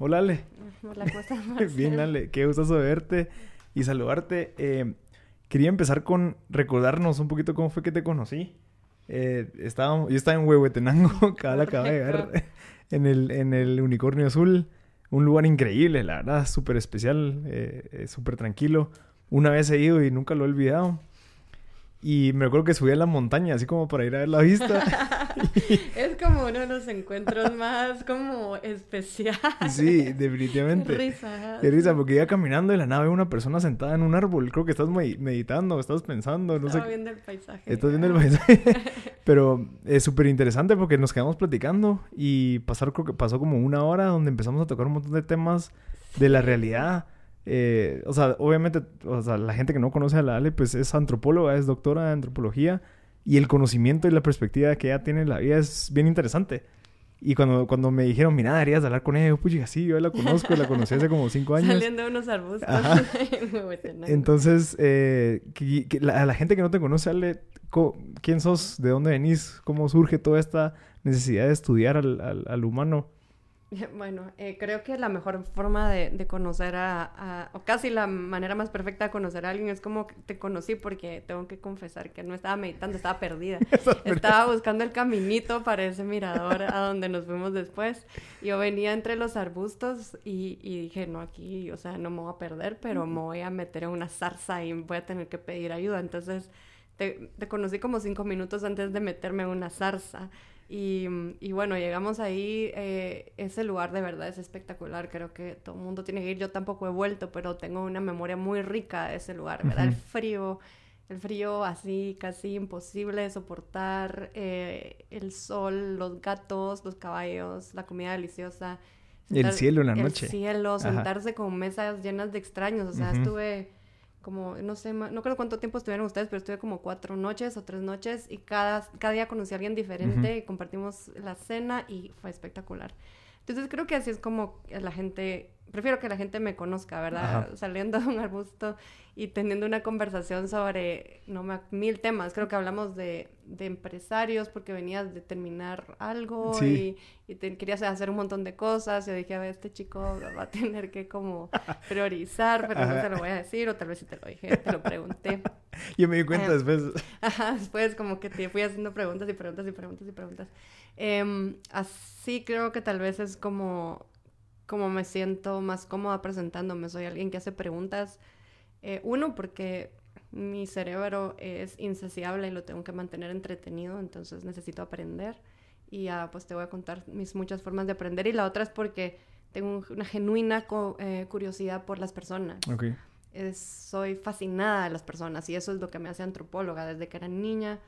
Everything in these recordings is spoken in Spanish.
Hola, Ale. Hola, Bien, Ale. Qué gusto verte y saludarte. Eh, quería empezar con recordarnos un poquito cómo fue que te conocí. Eh, yo estaba en Huehuetenango, cada la en el, Unicornio Azul. Un lugar increíble, la verdad, súper especial, eh, eh, súper tranquilo. Una vez he ido y nunca lo he olvidado. Y me acuerdo que subí a la montaña, así como para ir a ver la vista. es como uno de los encuentros más como especiales. Sí, definitivamente. risa. ¿eh? Qué risa, porque iba caminando y la nave una persona sentada en un árbol. Creo que estás meditando, estás pensando, no Estaba viendo el paisaje. Estás viendo el paisaje. Pero es súper interesante porque nos quedamos platicando y pasar, que pasó como una hora donde empezamos a tocar un montón de temas de la realidad eh, o sea, obviamente, o la gente que no conoce a la Ale, pues es antropóloga, es doctora de antropología y el conocimiento y la perspectiva que ella tiene en la vida es bien interesante. Y cuando, cuando me dijeron, mira, deberías hablar con ella, yo, pues sí, yo la conozco, la conocí hace como cinco años. Saliendo unos arbustos. Entonces, eh, a la gente que no te conoce, Ale, ¿quién sos? ¿De dónde venís? ¿Cómo surge toda esta necesidad de estudiar al humano? Bueno, eh, creo que la mejor forma de, conocer a, o casi la manera más perfecta de conocer a alguien es como te conocí porque tengo que confesar que no estaba meditando, estaba perdida. estaba buscando el caminito para ese mirador a donde nos fuimos después. Yo venía entre los arbustos y, dije, no, aquí, o sea, no me voy a perder, pero mm. me voy a meter en una zarza y voy a tener que pedir ayuda. Entonces te, conocí como cinco minutos antes de meterme en una zarza. Y, bueno, llegamos ahí, eh, ese lugar de verdad es espectacular, creo que todo el mundo tiene que ir, yo tampoco he vuelto, pero tengo una memoria muy rica de ese lugar, ¿verdad? El frío, el frío así, casi imposible de soportar, eh, el sol, los gatos, los caballos, la comida deliciosa. el cielo en la noche. El cielo, sentarse con mesas llenas de extraños, o sea, estuve como, no sé, no creo cuánto tiempo estuvieron ustedes, pero estuve como cuatro noches o tres noches y cada, cada día conocí a alguien diferente y compartimos la cena y fue espectacular. Entonces creo que así es como la gente, prefiero que la gente me conozca, ¿verdad? Saliendo de un arbusto y teniendo una conversación sobre no me, mil temas. Creo que hablamos de, de empresarios porque venías de terminar algo y, querías hacer un montón de cosas. Yo dije, a ver, este chico va a tener que como priorizar, pero no te lo voy a decir o tal vez si te lo dije, te lo pregunté. Yo me di cuenta ah. después. después como que te fui haciendo preguntas y preguntas y preguntas y preguntas. Em, así creo que tal vez es como, como me siento más cómoda presentándome. Soy alguien que hace preguntas. Eh, uno, porque mi cerebro es insaciable y lo tengo que mantener entretenido, entonces necesito aprender. Y ya, pues te voy a contar mis muchas formas de aprender. Y la otra es porque tengo una genuina eh, curiosidad por las personas. soy fascinada de las personas y eso es lo que me hace antropóloga. Desde que era niña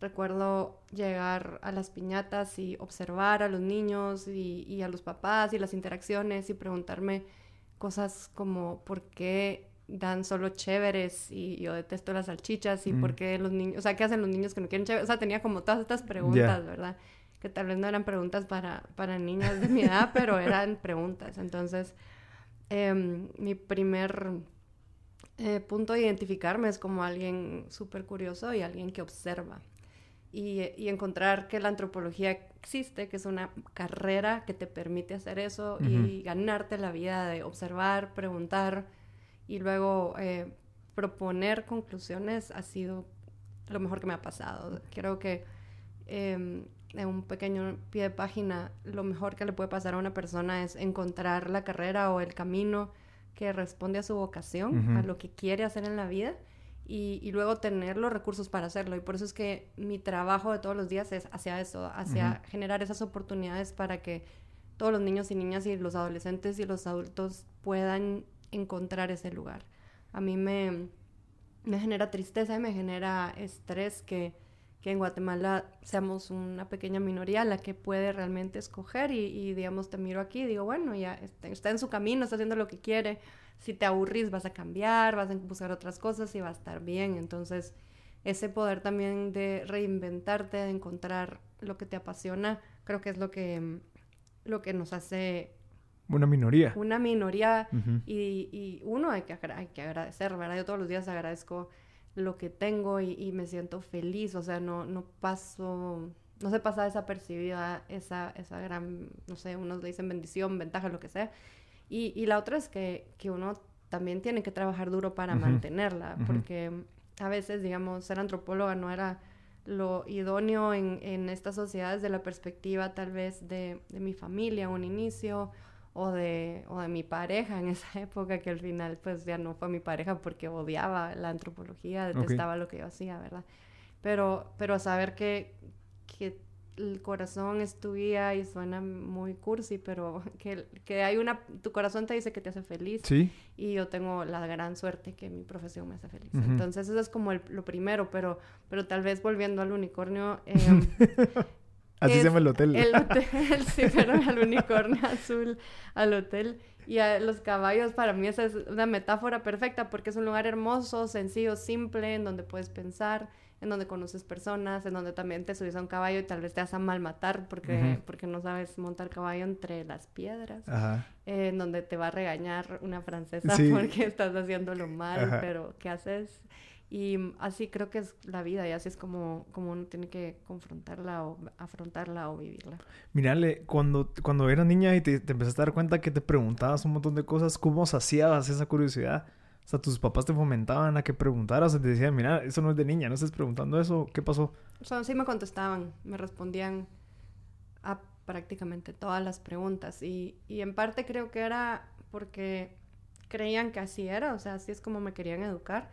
Recuerdo llegar a las piñatas y observar a los niños y, a los papás y las interacciones y preguntarme cosas como por qué dan solo chéveres y yo detesto las salchichas y por mm. qué los niños, o sea, ¿qué hacen los niños que no quieren chéveres? O sea, tenía como todas estas preguntas, ¿verdad? Que tal vez no eran preguntas para, para niñas de mi edad, pero eran preguntas. Entonces, em, mi primer eh, punto de identificarme es como alguien súper curioso y alguien que observa y, encontrar que la antropología existe, que es una carrera que te permite hacer eso y ganarte la vida de observar, preguntar y luego eh, proponer conclusiones ha sido lo mejor que me ha pasado. Creo que en em, un pequeño pie de página, lo mejor que le puede pasar a una persona es encontrar la carrera o el camino que responde a su vocación, a lo que quiere hacer en la vida y, luego tener los recursos para hacerlo. Y por eso es que mi trabajo de todos los días es hacia eso, hacia generar esas oportunidades para que todos los niños y niñas y los adolescentes y los adultos puedan encontrar ese lugar. A mí me, me genera tristeza y me genera estrés que que en Guatemala seamos una pequeña minoría la que puede realmente escoger y, digamos, te miro aquí, y digo, bueno, ya este, está, en su camino, está haciendo lo que quiere, si te aburrís vas a cambiar, vas a buscar otras cosas y va a estar bien, entonces ese poder también de reinventarte, de encontrar lo que te apasiona, creo que es lo que, lo que nos hace... Una minoría. Una minoría y, uno hay que, hay que agradecer, ¿verdad? Yo todos los días agradezco lo que tengo y, me siento feliz, o sea, no, no paso, no se pasa desapercibida esa, esa gran, no sé, unos le dicen bendición, ventaja, lo que sea. Y, y la otra es que, que, uno también tiene que trabajar duro para mantenerla, porque a veces, digamos, ser antropóloga no era lo idóneo en, en estas sociedades de la perspectiva tal vez de, de mi familia, un inicio, o de, de mi pareja en esa época, que al final pues ya no fue mi pareja porque odiaba la antropología, detestaba lo que yo hacía, ¿verdad? Pero, pero saber que, que el corazón es y suena muy cursi, pero que, hay una, tu corazón te dice que te hace feliz. Y yo tengo la gran suerte que mi profesión me hace feliz. Entonces eso es como lo primero, pero, pero tal vez volviendo al unicornio, em, Así se llama el hotel. El hotel, sí, pero al unicornio azul, al hotel y a los caballos. Para mí esa es una metáfora perfecta porque es un lugar hermoso, sencillo, simple, en donde puedes pensar, en donde conoces personas, en donde también te subes a un caballo y tal vez te vas mal matar porque, porque no sabes montar caballo entre las piedras. Ajá. Eh, en donde te va a regañar una francesa porque estás haciéndolo mal, pero ¿qué haces? Y así creo que es la vida y así es como, como uno tiene que confrontarla o afrontarla o vivirla. Mirale, cuando, cuando eras niña y te, empezaste a dar cuenta que te preguntabas un montón de cosas, ¿cómo saciabas esa curiosidad? O sea, tus papás te fomentaban a que preguntaras, y te decían, mira, eso no es de niña, no estés preguntando eso, ¿qué pasó? O sea, sí me contestaban, me respondían a prácticamente todas las preguntas y, y en parte creo que era porque creían que así era, o sea, así es como me querían educar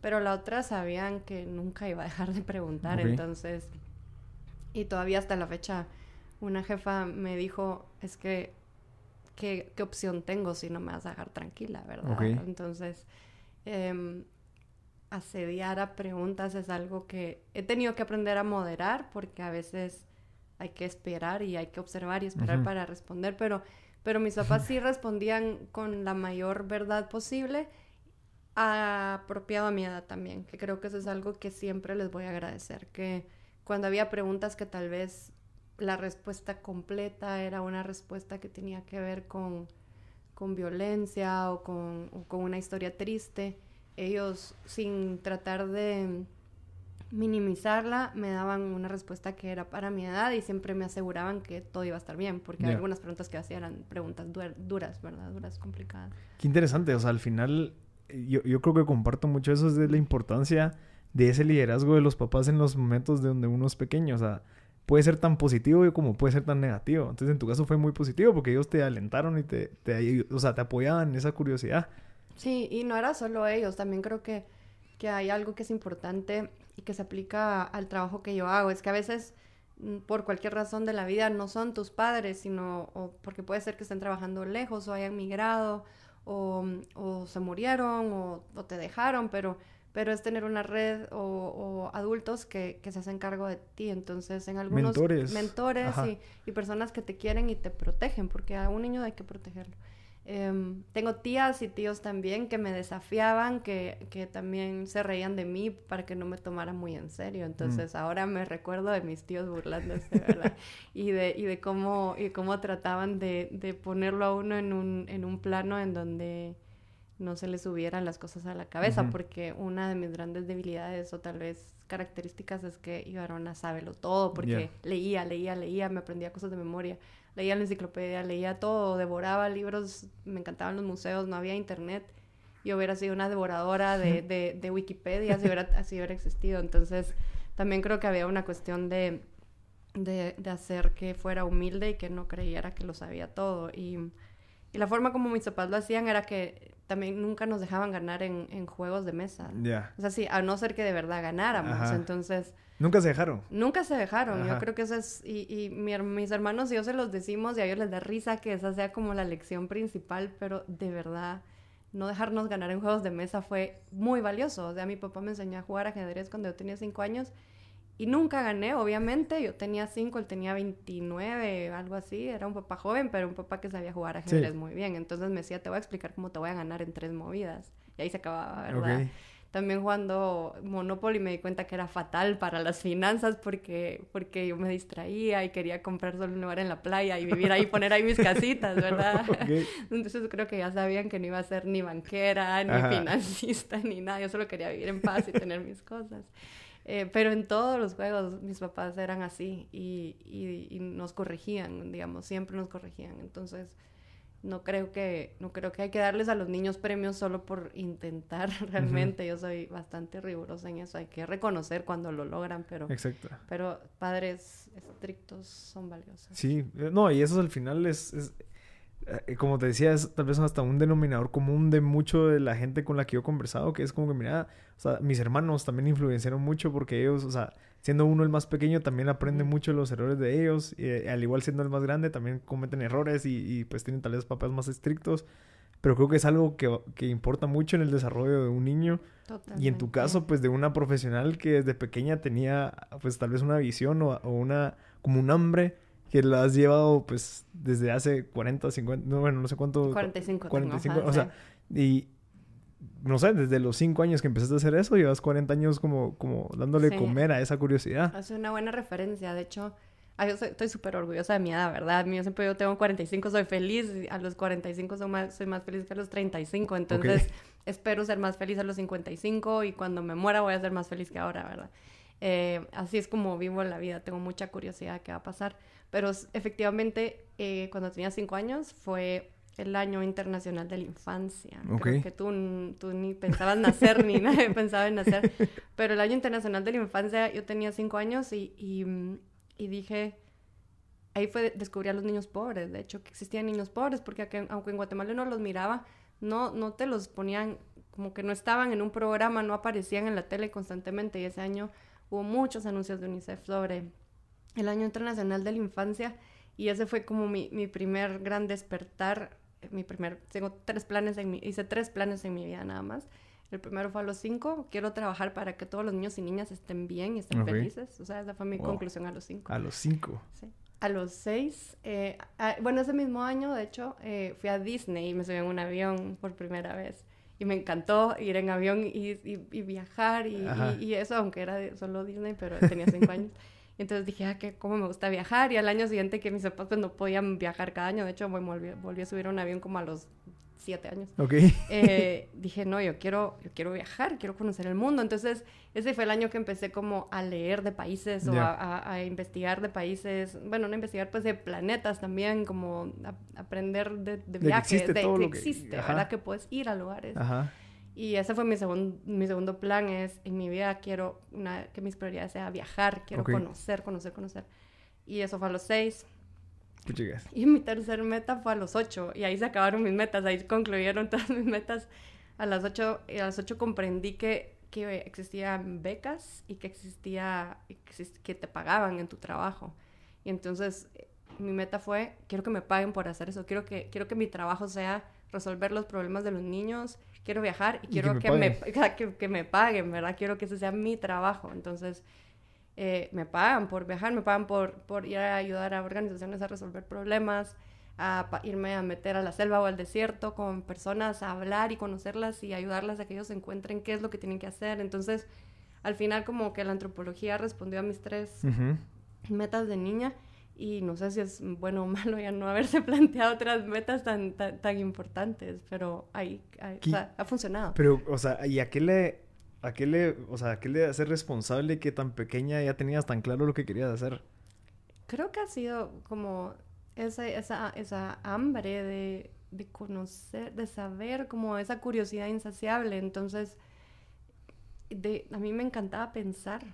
pero la otra sabían que nunca iba a dejar de preguntar, entonces... Y todavía hasta la fecha una jefa me dijo, es que, ¿qué, opción tengo si no me vas a dejar tranquila, verdad? Entonces, em, asediar a preguntas es algo que he tenido que aprender a moderar porque a veces hay que esperar y hay que observar y esperar para responder, pero, pero mis papás sí respondían con la mayor verdad posible apropiado a mi edad también, que creo que eso es algo que siempre les voy a agradecer, que cuando había preguntas que tal vez la respuesta completa era una respuesta que tenía que ver con, violencia o con, una historia triste, ellos sin tratar de minimizarla, me daban una respuesta que era para mi edad y siempre me aseguraban que todo iba a estar bien, porque algunas preguntas que hacían eran preguntas duras, ¿verdad? Duras, complicadas. Qué interesante, o sea, al final yo, creo que comparto mucho eso, es de la importancia de ese liderazgo de los papás en los momentos de donde uno es pequeño. O sea, puede ser tan positivo como puede ser tan negativo. Entonces, en tu caso fue muy positivo porque ellos te alentaron y te, te o sea, te apoyaban en esa curiosidad. Sí, y no era solo ellos, también creo que, que hay algo que es importante y que se aplica al trabajo que yo hago. Es que a veces, mm, por cualquier razón de la vida, no son tus padres, sino o porque puede ser que estén trabajando lejos o hayan migrado o, se murieron o, te dejaron, pero, pero es tener una red o, adultos que, que, se hacen cargo de ti. Entonces, en algunos mentores, mentores y, personas que te quieren y te protegen, porque a un niño hay que protegerlo. Em, tengo tías y tíos también que me desafiaban, que, también se reían de mí para que no me tomara muy en serio. Entonces mm. ahora me recuerdo de mis tíos burlándose, ¿verdad? y, de, y de cómo, y cómo trataban de, de, ponerlo a uno en un, en un plano en donde no se le subieran las cosas a la cabeza, porque una de mis grandes debilidades o tal vez características es que Ibarona sabe lo todo, porque leía, leía, leía, me aprendía cosas de memoria leía la enciclopedia, leía todo, devoraba libros, me encantaban los museos, no había internet. Yo hubiera sido una devoradora de, de, Wikipedia si hubiera, así hubiera existido. Entonces, también creo que había una cuestión de, de, de, hacer que fuera humilde y que no creyera que lo sabía todo. Y, y la forma como mis papás lo hacían era que también nunca nos dejaban ganar en, en juegos de mesa. O sea, sí, a no ser que de verdad ganáramos. Entonces. Nunca se dejaron. Nunca se dejaron. Yo creo que eso es. Y, y mis hermanos y yo se los decimos y a ellos les da risa que esa sea como la lección principal, pero de verdad, no dejarnos ganar en juegos de mesa fue muy valioso. O sea, mi papá me enseñó a jugar ajedrez cuando yo tenía cinco años y nunca gané, obviamente. Yo tenía cinco, él tenía 29, algo así. Era un papá joven, pero un papá que sabía jugar ajedrez sí. muy bien. Entonces me decía, te voy a explicar cómo te voy a ganar en tres movidas. Y ahí se acababa, ¿verdad? También jugando Monopoly me di cuenta que era fatal para las finanzas porque, porque yo me distraía y quería comprar solo un lugar en la playa y vivir ahí, poner ahí mis casitas, ¿verdad? Entonces creo que ya sabían que no iba a ser ni banquera, ni financista, ni nada. Yo solo quería vivir en paz y tener mis cosas. Eh, pero en todos los juegos mis papás eran así y, nos corregían, digamos, siempre nos corregían. Entonces, no creo que, no creo que hay que darles a los niños premios solo por intentar realmente. Yo soy bastante rigurosa en eso. Hay que reconocer cuando lo logran, pero, pero padres estrictos son valiosos. Sí, eh, no, y eso al final es eh, como te decía, es tal vez hasta un denominador común de mucho de la gente con la que yo he conversado, que es como que, mira, mis hermanos también influenciaron mucho porque ellos, o sea, siendo uno el más pequeño, también aprende mucho de los errores de ellos, y, eh, al igual siendo el más grande, también cometen errores y, pues tienen tal vez papás más estrictos, pero creo que es algo que, que importa mucho en el desarrollo de un niño. Y en tu caso, pues de una profesional que desde pequeña tenía, pues tal vez una visión o una, como un hambre que lo has llevado pues desde hace 40, 50, no, bueno, no sé cuánto. 45. o sea, y no sé, desde los 5 años que empezaste a hacer eso, llevas 40 años como, como dándole comer a esa curiosidad. hace una buena referencia, de hecho. yo estoy súper orgullosa de mi edad, ¿verdad? Yo siempre yo tengo 45, soy feliz. A los 45 soy más, soy más feliz que a los 35. Entonces, espero ser más feliz a los 55 y cuando me muera voy a ser más feliz que ahora, ¿verdad? Eh, así es como vivo la vida. Tengo mucha curiosidad de qué va a pasar. Pero efectivamente, eh, cuando tenía cinco años fue el año internacional de la infancia. que tú, tú ni pensabas nacer, ni nadie pensaba en nacer. Pero el año internacional de la infancia, yo tenía cinco años y, y, mm, dije, ahí fue, descubrí a los niños pobres, de hecho, que existían niños pobres, porque aunque en Guatemala no los miraba, no, no te los ponían, como que no estaban en un programa, no aparecían en la tele constantemente. Y ese año hubo muchos anuncios de UNICEF sobre el Año Internacional de la Infancia y ese fue como mi, mi primer gran despertar, mi primer, tengo tres planes en mi, hice tres planes en mi vida nada más. El primero fue a los cinco, quiero trabajar para que todos los niños y niñas estén bien y estén felices. O sea, esa fue mi conclusión a los cinco. A los cinco. Sí. A los seis, eh, bueno, ese mismo año, de hecho, eh, fui a Disney y me subí en un avión por primera vez. Y me encantó ir en avión y, viajar y, y, eso, aunque era solo Disney, pero tenía cinco años. Entonces dije, ah, que cómo me gusta viajar. Y al año siguiente que mis papás pues, no podían viajar cada año, de hecho volví, a subir un avión como a los siete años. Ok. Eh, dije, no, yo quiero, yo quiero viajar, quiero conocer el mundo. Entonces, ese fue el año que empecé como a leer de países o a, investigar de países. Bueno, no investigar, pues de planetas también, como aprender de, viajes, existe de, lo que existe, ¿verdad? Que puedes ir a lugares. Ajá. Y ese fue mi, mi segundo plan, es en mi vida quiero que mis prioridades sea viajar, quiero conocer, conocer, conocer. Y eso fue a los seis. Y mi tercer meta fue a los ocho, y ahí se acabaron mis metas, ahí concluyeron todas mis metas. A las ocho, a las ocho comprendí que, que existían becas y que existía, que te pagaban en tu trabajo. Y entonces eh, mi meta fue, quiero que me paguen por hacer eso, quiero que, quiero que mi trabajo sea resolver los problemas de los niños quiero viajar y quiero que, me que, me, paguen, ¿verdad? Quiero que ese sea mi trabajo. Entonces, eh, me pagan por viajar, me pagan por, por ir a ayudar a organizaciones a resolver problemas, a irme a meter a la selva o al desierto con personas, a hablar y conocerlas y ayudarlas a que ellos encuentren qué es lo que tienen que hacer. Entonces, al final como que la antropología respondió a mis tres metas de niña y no sé si es bueno o malo ya no haberse planteado otras metas tan, tan, importantes, pero ahí, ha funcionado. Pero, o sea, ¿y a qué le, a qué le, o sea, a qué le hace responsable que tan pequeña ya tenías tan claro lo que querías hacer? Creo que ha sido como esa, esa, hambre de, conocer, de saber, como esa curiosidad insaciable, entonces, de, a mí me encantaba pensar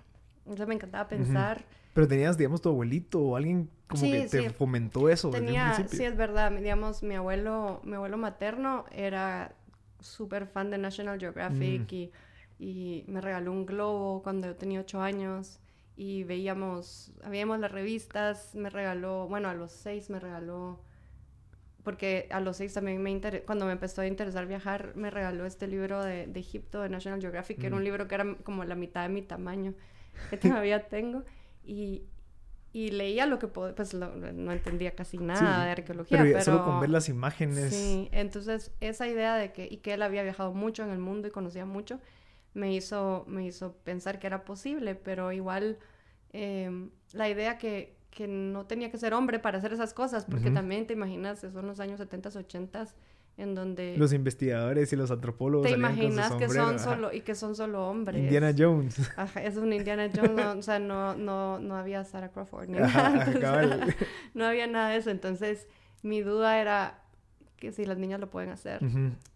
entonces me encantaba pensar. Pero tenías, digamos, tu abuelito o alguien como que te fomentó eso. sí, es verdad. Digamos, mi abuelo, mi abuelo materno era súper fan de National Geographic mm. y, y, me regaló un globo cuando yo tenía ocho años y veíamos, habíamos las revistas, me regaló, bueno, a los seis me regaló, porque a los seis también me cuando me empezó a interesar viajar, me regaló este libro de, Egipto, de National Geographic, que era un mm. libro que era como la mitad de mi tamaño que todavía tengo, y, leía lo que podía, pues no entendía casi nada de arqueología. Pero, solo con ver las imágenes. Sí, entonces esa idea de que, y que él había viajado mucho en el mundo y conocía mucho, me hizo, me hizo pensar que era posible, pero igual em, la idea que, no tenía que ser hombre para hacer esas cosas, porque también te imaginas, son los años 70, 80, en donde los investigadores y los antropólogos te imaginas que son solo y que son solo hombres Indiana Jones Ajá, es un Indiana Jones o sea no, no, no había Sarah Crawford ni nada. no había nada de eso entonces mi duda era que si las niñas lo pueden hacer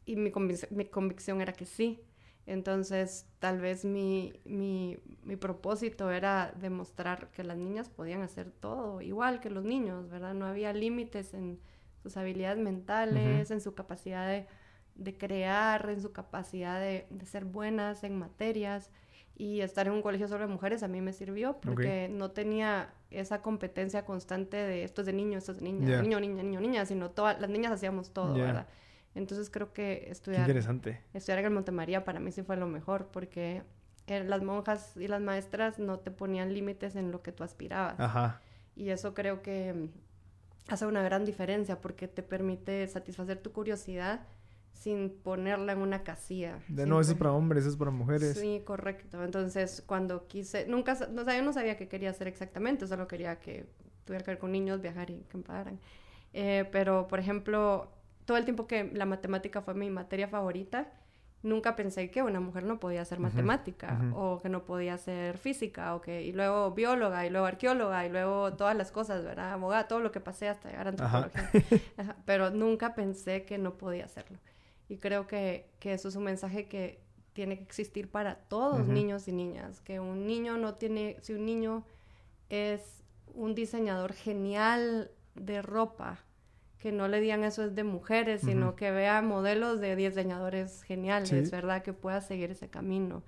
y mi, mi, convicción era que sí entonces tal vez mi, mi, mi propósito era demostrar que las niñas podían hacer todo igual que los niños verdad no había límites en sus habilidades mentales, en su capacidad de, crear, en su capacidad de, ser buenas en materias. Y estar en un colegio solo de mujeres a mí me sirvió porque no tenía esa competencia constante de esto es de niño, esto es de niña, niño, niña, niño, niña, sino todas las niñas hacíamos todo, ¿verdad? Entonces creo que estudiar, interesante. estudiar en el Montemaría para mí sí fue lo mejor porque eh, las monjas y las maestras no te ponían límites en lo que tú aspirabas. Ajá. Y eso creo que hace una gran diferencia porque te permite satisfacer tu curiosidad sin ponerla en una casilla. De no, eso es para hombres, eso es para mujeres. Sí, correcto. Entonces, cuando quise, nunca, o sea, yo no sabía qué quería hacer exactamente, solo quería que tuviera que ver con niños, viajar y que me eh, pero, por ejemplo, todo el tiempo que la matemática fue mi materia favorita, nunca pensé que una mujer no podía ser matemática o que no podía ser física o que y luego bióloga y luego arqueóloga y luego todas las cosas, ¿verdad? Abogada, todo lo que pasé hasta llegar a antropología. Pero nunca pensé que no podía hacerlo. Y creo que, eso es un mensaje que tiene que existir para todos, niños y niñas, que un niño no tiene si un niño es un diseñador genial de ropa, que no le digan eso es de mujeres, sino que vea modelos de diseñadores geniales, ¿verdad? Que pueda seguir ese camino.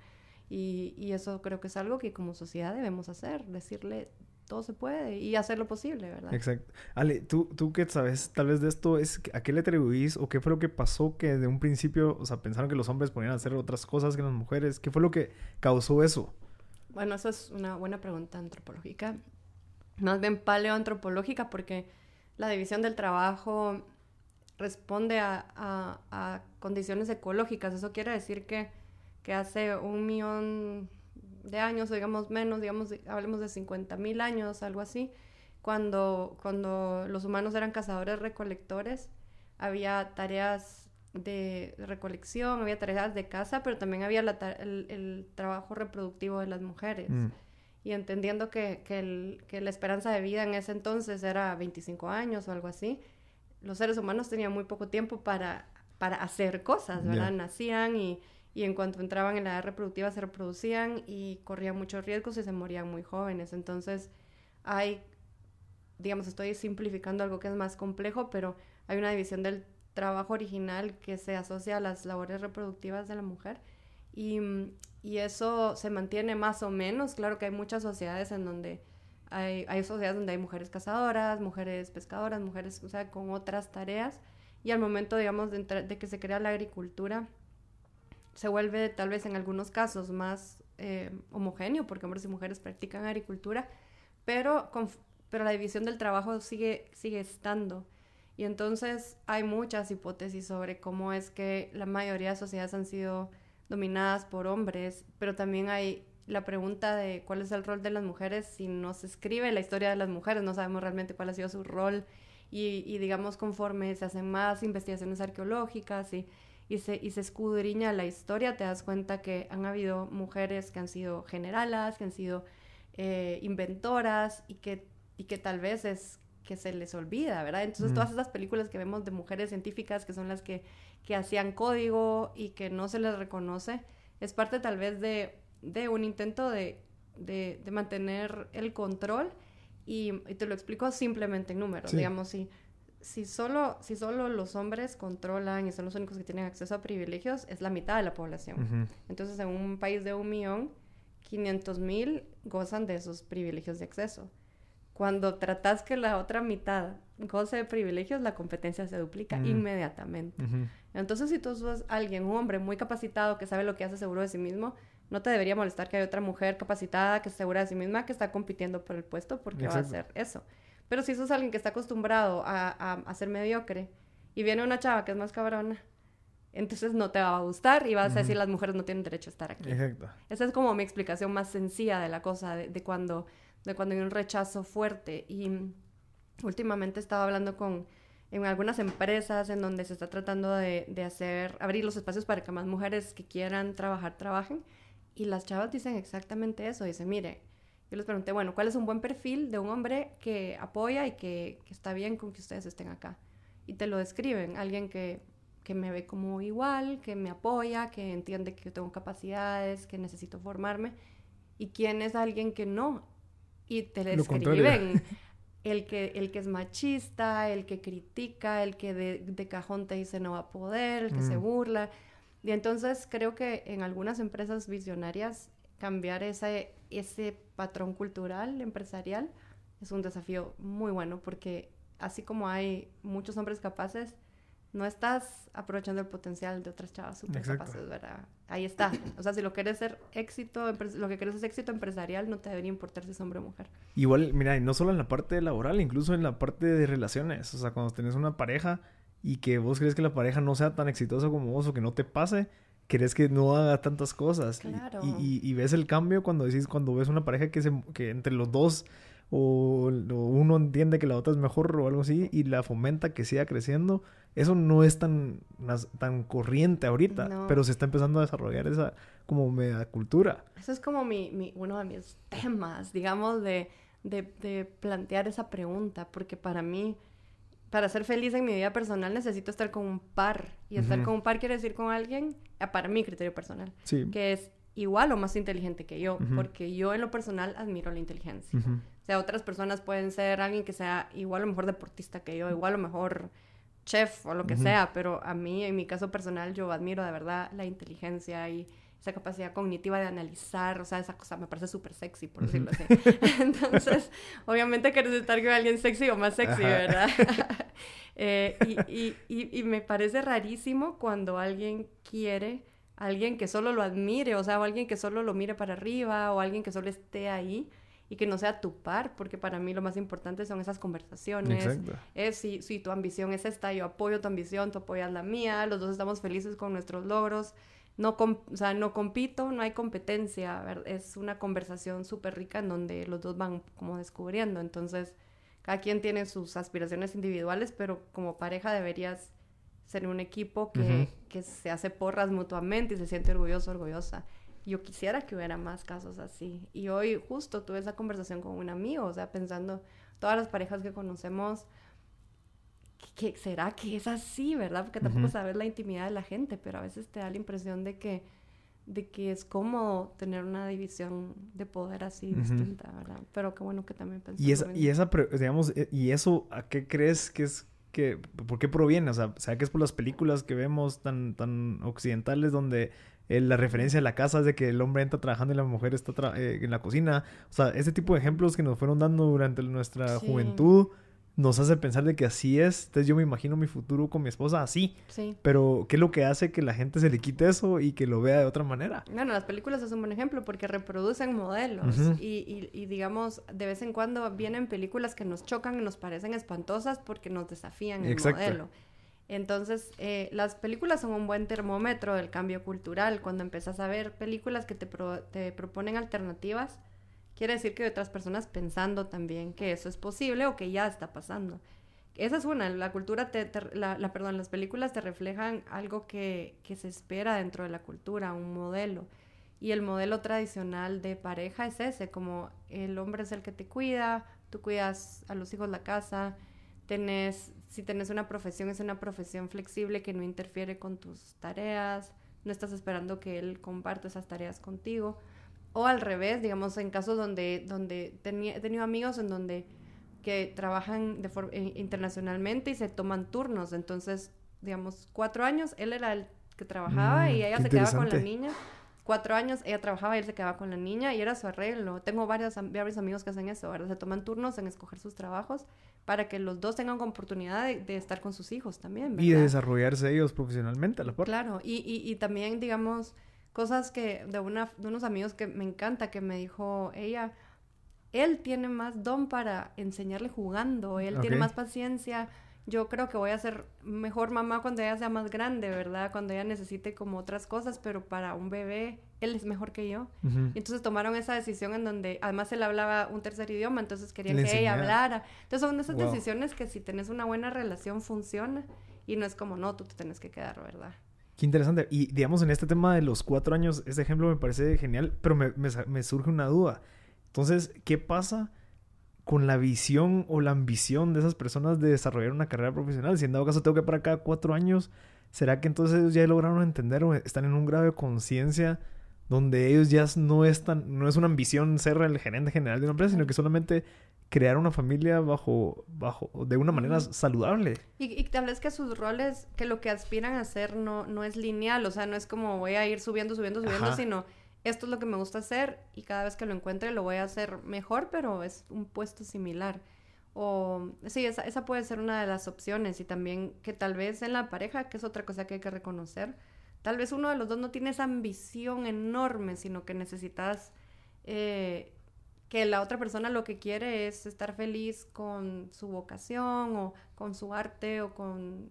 Y, eso creo que es algo que como sociedad debemos hacer, decirle todo se puede y hacer lo posible, ¿verdad? Exacto. Ale, tú, tú que sabes tal vez de esto, es ¿a qué le atribuís o qué fue lo que pasó que de un principio, o sea, pensaron que los hombres podían hacer otras cosas que las mujeres? ¿Qué fue lo que causó eso? Bueno, esa es una buena pregunta antropológica, más bien paleoantropológica, porque la división del trabajo responde a, condiciones ecológicas. Eso quiere decir que, hace un millón de años, digamos menos, digamos, hablemos de 50 mil años, algo así, cuando, cuando los humanos eran cazadores recolectores, había tareas de recolección, había tareas de caza, pero también había el, trabajo reproductivo de las mujeres. Mm y entendiendo que, la esperanza de vida en ese entonces era 25 años o algo así, los seres humanos tenían muy poco tiempo para, hacer cosas, ¿verdad? Nacían y, y, en cuanto entraban en la edad reproductiva se reproducían y corrían muchos riesgos y se morían muy jóvenes. Entonces hay, digamos, estoy simplificando algo que es más complejo, pero hay una división del trabajo original que se asocia a las labores reproductivas de la mujer Mm, y, eso se mantiene más o menos. Claro que hay muchas sociedades en donde hay, sociedades donde hay mujeres cazadoras, mujeres pescadoras, mujeres, o sea, con otras tareas. Y al momento, digamos, de, que se crea la agricultura, se vuelve tal vez en algunos casos más eh, homogéneo, porque hombres y mujeres practican agricultura, pero, pero la división del trabajo sigue, sigue estando. Y entonces hay muchas hipótesis sobre cómo es que la mayoría de sociedades han sido dominadas por hombres, pero también hay la pregunta de cuál es el rol de las mujeres si no se escribe la historia de las mujeres, no sabemos realmente cuál ha sido su rol y, digamos conforme se hacen más investigaciones arqueológicas y, y, se, y se escudriña la historia, te das cuenta que han habido mujeres que han sido generalas, que han sido eh, inventoras y que, y que tal vez es que se les olvida, ¿verdad? Entonces todas mm. esas películas que vemos de mujeres científicas que son las que que hacían código y que no se les reconoce, es parte tal vez de, un intento de, mantener el control y, te lo explico simplemente en números, digamos, si, si, solo, si solo los hombres controlan y son los únicos que tienen acceso a privilegios, es la mitad de la población. Entonces, en un país de un millón, 500 mil gozan de esos privilegios de acceso. Cuando tratas que la otra mitad goce de privilegios, la competencia se duplica inmediatamente. Entonces, si tú sos alguien, un hombre muy capacitado que sabe lo que hace seguro de sí mismo, no te debería molestar que haya otra mujer capacitada que es segura de sí misma que está compitiendo por el puesto porque va a hacer eso. Pero si sos alguien que está acostumbrado a, a, ser mediocre y viene una chava que es más cabrona, entonces no te va a gustar y vas a decir las mujeres no tienen derecho a estar aquí. Exacto. Esa es como mi explicación más sencilla de la cosa, de cuando, de cuando hay un rechazo fuerte y Últimamente estaba hablando con en algunas empresas en donde se está tratando de, hacer, abrir los espacios para que más mujeres que quieran trabajar, trabajen. Y las chavas dicen exactamente eso. Dicen, mire, yo les pregunté, bueno, ¿cuál es un buen perfil de un hombre que apoya y que, está bien con que ustedes estén acá? Y te lo describen, alguien que, me ve como igual, que me apoya, que entiende que yo tengo capacidades, que necesito formarme. ¿Y quién es alguien que no? Y te lo describen. el que, el que es machista, el que critica, el que de, cajón te dice no va a poder, el que se mm. burla. Y entonces creo que en algunas empresas visionarias cambiar ese, ese patrón cultural empresarial es un desafío muy bueno porque así como hay muchos hombres capaces, no estás aprovechando el potencial de otras chavas súper capaces, ¿verdad? Ahí está. O sea, si lo quieres ser éxito, lo que quieres es éxito empresarial, no te debería importar si es hombre o mujer. Igual, mira, no solo en la parte laboral, incluso en la parte de relaciones. O sea, cuando tenés una pareja y que vos crees que la pareja no sea tan exitosa como vos o que no te pase, crees que no haga tantas cosas. Y, ves el cambio cuando decís, cuando ves una pareja que, se, que entre los dos o, uno entiende que la otra es mejor o algo así y la fomenta que siga creciendo, eso no es tan, tan corriente ahorita, pero se está empezando a desarrollar esa como media cultura. Eso es como uno de mis temas, digamos, de, plantear esa pregunta, porque para mí, para ser feliz en mi vida personal necesito estar con un par, y estar con un par quiere decir con alguien, para mi criterio personal, que es igual o más inteligente que yo, porque yo en lo personal admiro la inteligencia. O sea, otras personas pueden ser alguien que sea igual o mejor deportista que yo, igual o mejor chef o lo que sea, pero a mí, en mi caso personal, yo admiro de verdad la inteligencia y esa capacidad cognitiva de analizar, o sea, esa cosa me parece súper sexy, por decirlo así. Entonces, obviamente quieres estar con alguien sexy o más sexy, ¿verdad? Eh, y, me parece rarísimo cuando alguien quiere, alguien que solo lo admire, o sea, o alguien que solo lo mire para arriba, o alguien que solo esté ahí y que no sea tu par, porque para mí lo más importante son esas conversaciones. Es si, si tu ambición es esta, yo apoyo tu ambición, tú apoyas la mía, los dos estamos felices con nuestros logros. No, o sea, no compito, no hay competencia, es una conversación súper rica en donde los dos van como descubriendo. Entonces, cada quien tiene sus aspiraciones individuales, pero como pareja deberías ser un equipo que, que se hace porras mutuamente y se siente orgulloso, orgullosa yo quisiera que hubiera más casos así. Y hoy justo tuve esa conversación con un amigo, o sea, pensando todas las parejas que conocemos, ¿qué, será que es así, verdad? Porque tampoco sabes la intimidad de la gente, pero a veces te da la impresión de que, de que es cómodo tener una división de poder así distinta, ¿verdad? Pero qué bueno que también pensé... Y esa, y esa, digamos, eh, y eso, ¿a qué crees que es que, por qué proviene? O sea, ¿será que es por las películas que vemos tan, tan occidentales donde la referencia de la casa es de que el hombre entra trabajando y la mujer está eh, en la cocina. O sea, ese tipo de ejemplos que nos fueron dando durante nuestra juventud nos hace pensar de que así es. Entonces yo me imagino mi futuro con mi esposa así. Pero ¿qué es lo que hace que la gente se le quite eso y que lo vea de otra manera? no las películas son un buen ejemplo porque reproducen modelos y, digamos, de vez en cuando vienen películas que nos chocan y nos parecen espantosas porque nos desafían el modelo. Entonces, eh, las películas son un buen termómetro del cambio cultural. Cuando empezás a ver películas que te, te proponen alternativas, quiere decir que hay otras personas pensando también que eso es posible o que ya está pasando. Esa es una, la cultura, te, perdón, las películas te reflejan algo que, que, se espera dentro de la cultura, un modelo. Y el modelo tradicional de pareja es ese, como el hombre es el que te cuida, tú cuidas a los hijos la casa, tenés si tenés una profesión, es una profesión flexible que no interfiere con tus tareas, no estás esperando que él comparte esas tareas contigo. O al revés, digamos, en casos donde, donde he tenido amigos en donde que trabajan eh, internacionalmente y se toman turnos. Entonces, digamos, cuatro años, él era el que trabajaba mm, y ella se quedaba con la niña cuatro años, ella trabajaba y él se quedaba con la niña y era su arreglo. Tengo varios, amigos que hacen eso, ¿verdad? Se toman turnos en escoger sus trabajos para que los dos tengan oportunidad de, estar con sus hijos también. ¿verdad? Y de desarrollarse ellos profesionalmente, a lo mejor. Claro, y, también, digamos, cosas que de, una, unos amigos que me encanta, que me dijo ella, él tiene más don para enseñarle jugando, él tiene más paciencia yo creo que voy a ser mejor mamá cuando ella sea más grande, ¿verdad? Cuando ella necesite como otras cosas, pero para un bebé él es mejor que yo. Entonces tomaron esa decisión en donde además él hablaba un tercer idioma, entonces querían que ella hablara. Entonces son esas decisiones que si tenés una buena relación funciona y no es como, no, tú te tienes que quedar, ¿verdad? Qué interesante. Y digamos, en este tema de los cuatro años, ese ejemplo me parece genial, pero me surge una duda. Entonces, ¿qué pasa? con la visión o la ambición de esas personas de desarrollar una carrera profesional. Si en dado caso tengo que para cada cuatro años, ¿será que entonces ellos ya lograron entender o están en un grado de conciencia donde ellos ya no están, no es una ambición ser el gerente general de una empresa, sino que solamente crear una familia bajo, bajo, de una manera saludable. Y, tal vez que sus roles, que lo que aspiran a hacer no, no es lineal, o sea, no es como voy a ir subiendo, subiendo, subiendo, sino esto es lo que me gusta hacer y cada vez que lo encuentre lo voy a hacer mejor, pero es un puesto similar. O sí, esa, puede ser una de las opciones y también que tal vez en la pareja, que es otra cosa que hay que reconocer, tal vez uno de los dos no tiene esa ambición enorme, sino que necesitas eh, que la otra persona lo que quiere es estar feliz con su vocación o con su arte o con,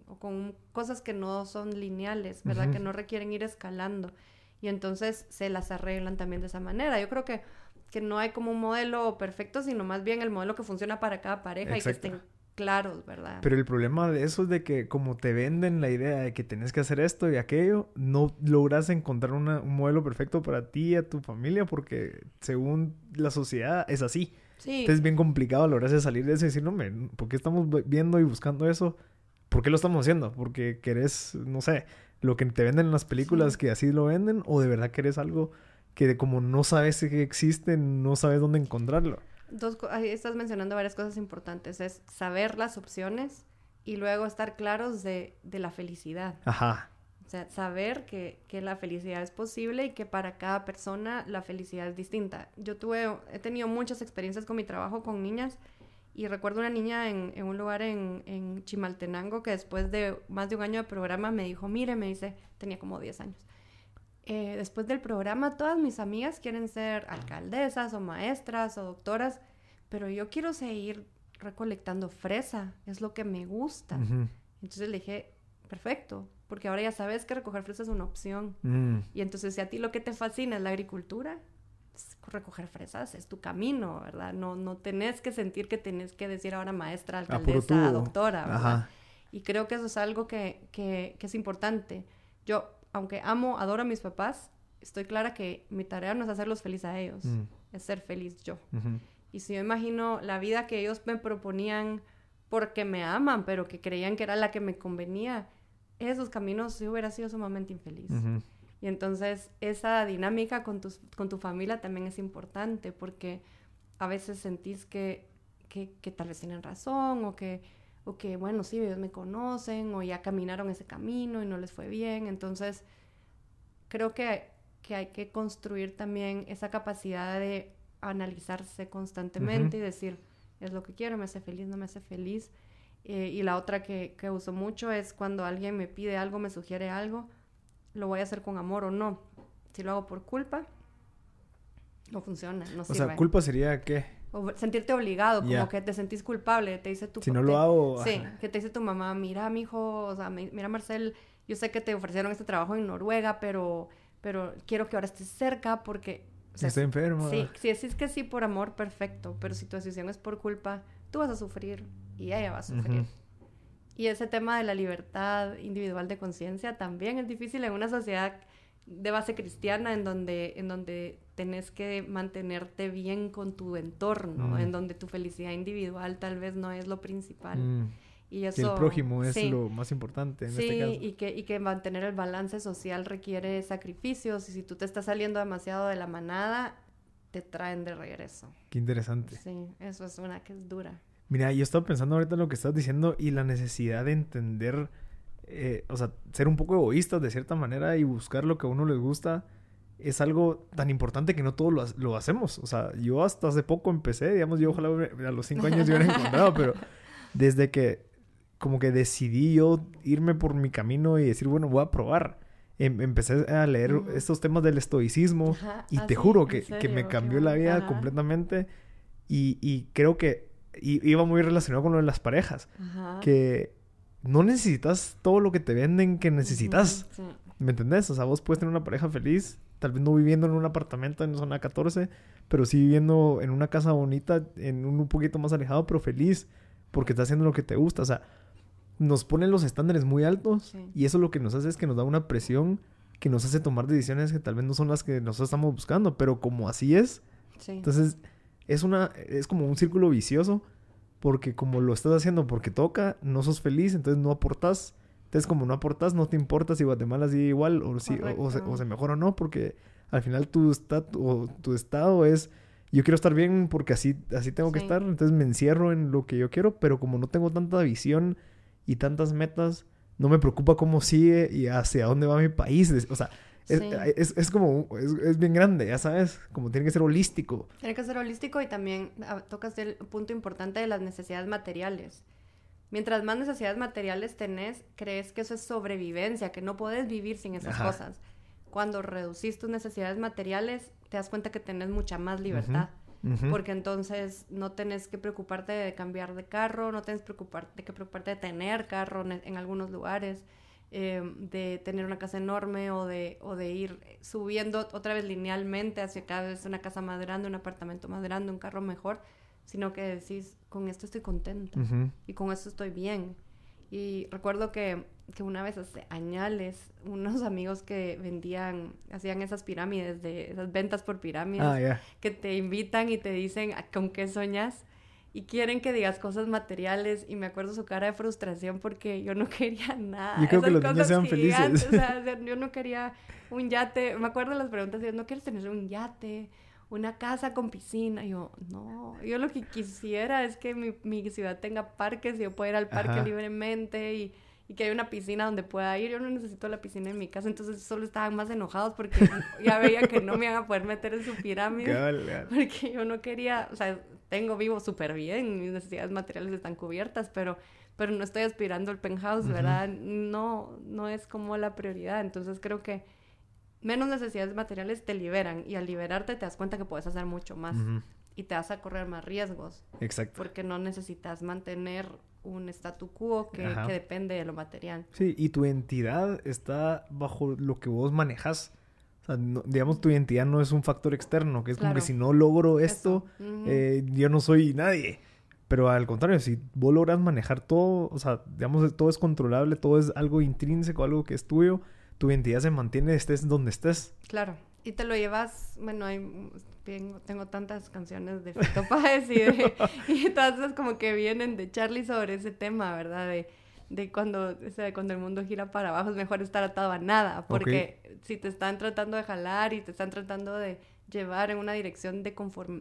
cosas que no son lineales, ¿verdad? Que no requieren ir escalando y entonces se las arreglan también de esa manera. Yo creo que, que no hay como un modelo perfecto, sino más bien el modelo que funciona para cada pareja y que estén claros, ¿verdad? Pero el problema de eso es de que como te venden la idea de que tenés que hacer esto y aquello, no logras encontrar un modelo perfecto para ti y a tu familia porque según la sociedad es así. Entonces es bien complicado lograrse salir de eso y decir, no, ¿por qué estamos viendo y buscando eso? ¿Por qué lo estamos haciendo? Porque querés, no sé, lo que te venden en las películas, que así lo venden, o de verdad que eres algo que de como no sabes que existe, no sabes dónde encontrarlo. Dos, estás mencionando varias cosas importantes, es saber las opciones y luego estar claros de, la felicidad. Ajá. O sea, saber que, la felicidad es posible y que para cada persona la felicidad es distinta. Yo tuve, he tenido muchas experiencias con mi trabajo con niñas y recuerdo una niña en, un lugar en, en, Chimaltenango que después de más de un año de programa me dijo, mire, me dice, tenía como 10 años. Eh, después del programa todas mis amigas quieren ser alcaldesas o maestras o doctoras, pero yo quiero seguir recolectando fresa, es lo que me gusta. Entonces le dije, perfecto, porque ahora ya sabes que recoger fresa es una opción. Mm. Y entonces si a ti lo que te fascina es la agricultura, recoger fresas, es tu camino, ¿verdad? No, no tenés que sentir que tenés que decir ahora maestra, alcaldesa, doctora, ¿verdad? Y creo que eso es algo que, que, es importante. Yo, aunque amo, adoro a mis papás, estoy clara que mi tarea no es hacerlos feliz a ellos, mm. es ser feliz yo. Y si yo imagino la vida que ellos me proponían porque me aman, pero que creían que era la que me convenía, esos caminos yo hubiera sido sumamente infeliz. Y entonces esa dinámica con tu, familia también es importante porque a veces sentís que, tal vez tienen razón o que, bueno, sí, ellos me conocen o ya caminaron ese camino y no les fue bien. Entonces, creo que, que hay que construir también esa capacidad de analizarse constantemente y decir, es lo que quiero, me hace feliz, no me hace feliz. Eh, y la otra que uso mucho es cuando alguien me pide algo, me sugiere algo, lo voy a hacer con amor o no. Si lo hago por culpa, no funciona, no sirve. O sea, culpa sería qué? O sentirte obligado, como que te sentís culpable, te dice tu Si no lo hago. Sí, que te dice tu mamá, mira, mijo, o sea, mira, Marcel, yo sé que te ofrecieron este trabajo en Noruega, pero, pero quiero que ahora estés cerca porque. enfermo. Sí, si decís que sí por amor, perfecto, pero si tu decisión es por culpa, tú vas a sufrir y ella va a sufrir. Y ese tema de la libertad individual de conciencia también es difícil en una sociedad de base cristiana en donde, en donde tenés que mantenerte bien con tu entorno, mm. en donde tu felicidad individual tal vez no es lo principal. Mm. Y el prójimo es lo más importante en este caso. Y que, y que mantener el balance social requiere sacrificios y si tú te estás saliendo demasiado de la manada, te traen de regreso. Qué interesante. Sí, eso es una que es dura. Mira, yo estaba pensando ahorita en lo que estás diciendo y la necesidad de entender, eh, o sea, ser un poco egoístas de cierta manera y buscar lo que a uno les gusta es algo tan importante que no todos lo, hacemos. O sea, yo hasta hace poco empecé, digamos, yo ojalá a los cinco años yo hubiera encontrado, pero desde que como que decidí yo irme por mi camino y decir, bueno, voy a probar. Em, empecé a leer estos temas del estoicismo y ah, te juro que, que, me cambió la vida completamente y, y, creo que y iba muy relacionado con lo de las parejas. Que no necesitas todo lo que te venden que necesitas. ¿Me entendés? O sea, vos puedes tener una pareja feliz, tal vez no viviendo en un apartamento en zona 14, pero sí viviendo en una casa bonita, en un, un poquito más alejado, pero feliz, porque está haciendo lo que te gusta. O sea, nos ponen los estándares muy altos y eso lo que nos hace es que nos da una presión que nos hace tomar decisiones que tal vez no son las que nosotros estamos buscando, pero como así es, sí. entonces es una, es como un círculo vicioso, porque como lo estás haciendo porque toca, no sos feliz, entonces no aportas. Entonces, como no aportas, no te importa si Guatemala sigue igual o, si, o, se, mejora o no, porque al final tu, tu estado es yo quiero estar bien porque así, así tengo que estar, entonces me encierro en lo que yo quiero, pero como no tengo tanta visión y tantas metas, no me preocupa cómo sigue y hacia dónde va mi país. O sea, es, es, como, es, es, bien grande, ya sabes, como tiene que ser holístico. Tiene que ser holístico y también ah, tocas el punto importante de las necesidades materiales. Mientras más necesidades materiales tenés, crees que eso es sobrevivencia, que no puedes vivir sin esas cosas. Cuando reducís tus necesidades materiales, te das cuenta que tenés mucha más libertad. Porque entonces no tenés que preocuparte de cambiar de carro, no tenés preocuparte, que preocuparte de tener carro en algunos lugares. Em, de tener una casa enorme o de, o de ir subiendo otra vez linealmente hacia cada vez una casa más grande, un apartamento más grande, un carro mejor, sino que decís, con esto estoy contenta y con esto estoy bien. Y recuerdo que, que una vez hace añales, unos amigos que vendían, hacían esas pirámides, de esas ventas por pirámides, ah, que te invitan y te dicen con qué soñas y quieren que digas cosas materiales y me acuerdo su cara de frustración porque yo no quería nada. Yo creo Esas que yo no quería un yate. Me acuerdo las preguntas, dios no quieres tener un yate, una casa con piscina. yo, no, yo lo que quisiera es que mi, mi ciudad tenga parques y yo pueda ir al parque libremente y y que haya una piscina donde pueda ir. Yo no necesito la piscina en mi casa, entonces solo estaban más enojados porque ya veía que no me iban a poder meter en su pirámide. Porque yo no quería, o sea, tengo, vivo súper bien, mis necesidades materiales están cubiertas, pero, pero no estoy aspirando al penthouse, ¿verdad? No, no es como la prioridad. Entonces creo que menos necesidades materiales te liberan y al liberarte te das cuenta que puedes hacer mucho más. Y te vas a correr más riesgos. Exacto. Porque no necesitas mantener un statu quo que, que, depende de lo material. Sí, y tu entidad está bajo lo que vos manejas digamos, tu identidad no es un factor externo, que es como que si no logro esto, eh, yo no soy nadie. Pero al contrario, si vos logras manejar todo, o sea, digamos, todo es controlable, todo es algo intrínseco, algo que es tuyo, tu identidad se mantiene estés donde estés. Claro, y te lo llevas, bueno, hay, tengo, tantas canciones de Fito y, de, y todas esas como que vienen de Charlie sobre ese tema, ¿verdad? De de cuando, cuando el mundo gira para abajo, es mejor estar atado a nada, porque si te están tratando de jalar y te están tratando de llevar en una dirección de,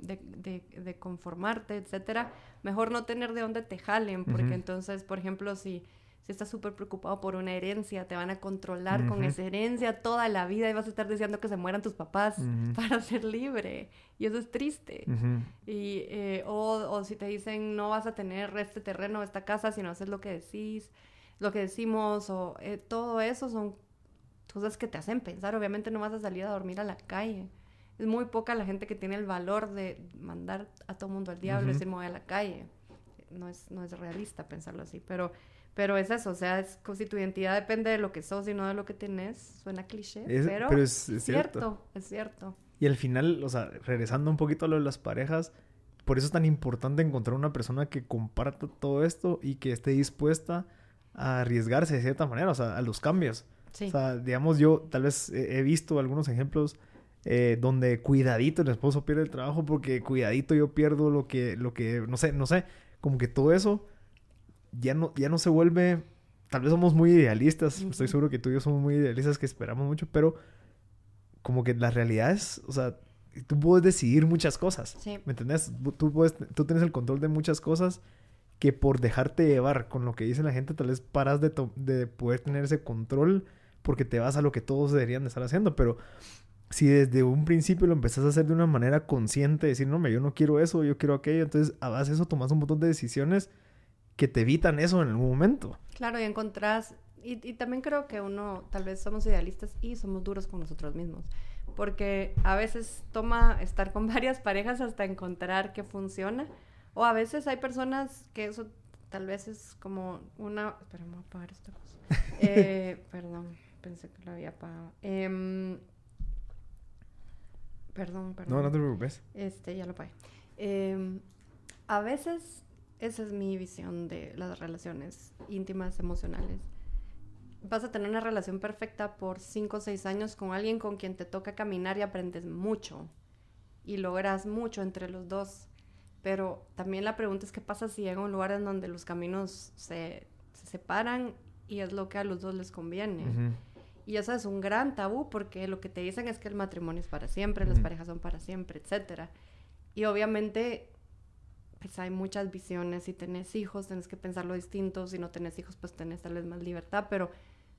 de, de, conformarte, etcétera, mejor no tener de dónde te jalen, porque entonces, por ejemplo, si estás súper preocupado por una herencia, te van a controlar con esa herencia toda la vida y vas a estar deseando que se mueran tus papás para ser libre. Y eso es triste. y, eh, o, si te dicen, no vas a tener este terreno, esta casa, si no haces lo que decís, lo que decimos, o eh, todo eso son cosas que te hacen pensar. Obviamente no vas a salir a dormir a la calle es muy poca la gente que tiene el valor de mandar a todo mundo al diablo y decir me a la calle. No es, no es realista pensarlo así, pero pero es eso, o sea, es como si tu identidad depende de lo que sos y no de lo que tenés. Suena cliché, pero, es, cierto. Es cierto. Y al final, o sea, regresando un poquito a lo de las parejas, por eso es tan importante encontrar una persona que comparta todo esto y que esté dispuesta a arriesgarse de cierta manera, o sea, a los cambios. O sea, digamos, yo tal vez he visto algunos ejemplos eh, donde cuidadito el esposo pierde el trabajo porque cuidadito yo pierdo lo que, lo que, no sé, no sé, como que todo eso ya no, ya no se vuelve, tal vez somos muy idealistas, estoy seguro que tú y yo somos muy idealistas que esperamos mucho, pero como que la realidad es, o sea, tú puedes decidir muchas cosas, ¿me entendés? Tú, puedes, tú tienes el control de muchas cosas que por dejarte llevar con lo que dice la gente, tal vez paras de, poder tener ese control porque te vas a lo que todos deberían de estar haciendo, pero si desde un principio lo empezás a hacer de una manera consciente, decir, no, yo no quiero eso, yo quiero aquello, entonces a base eso tomas un montón de decisiones que te evitan eso en algún momento. Claro, y encontrás, y, también creo que uno, tal vez somos idealistas y somos duros con nosotros mismos, porque a veces toma estar con varias parejas hasta encontrar que funciona, o a veces hay personas que eso tal vez es como una... Espera, voy a apagar esta cosa. Eh, perdón, pensé que lo había apagado. Em, perdón, perdón. No, no te preocupes. Este, ya lo pagué. Em, a veces esa es mi visión de las relaciones íntimas, emocionales. Vas a tener una relación perfecta por 5 o 6 años con alguien con quien te toca caminar y aprendes mucho. Y logras mucho entre los dos. Pero también la pregunta es qué pasa si llega un lugar en donde los caminos se, se separan y es lo que a los dos les conviene. Y eso es un gran tabú porque lo que te dicen es que el matrimonio es para siempre, las parejas son para siempre, etc. Y obviamente pues hay muchas visiones, si tenés hijos tenés que pensarlo distinto, si no tenés hijos pues tenés tal vez más libertad, pero,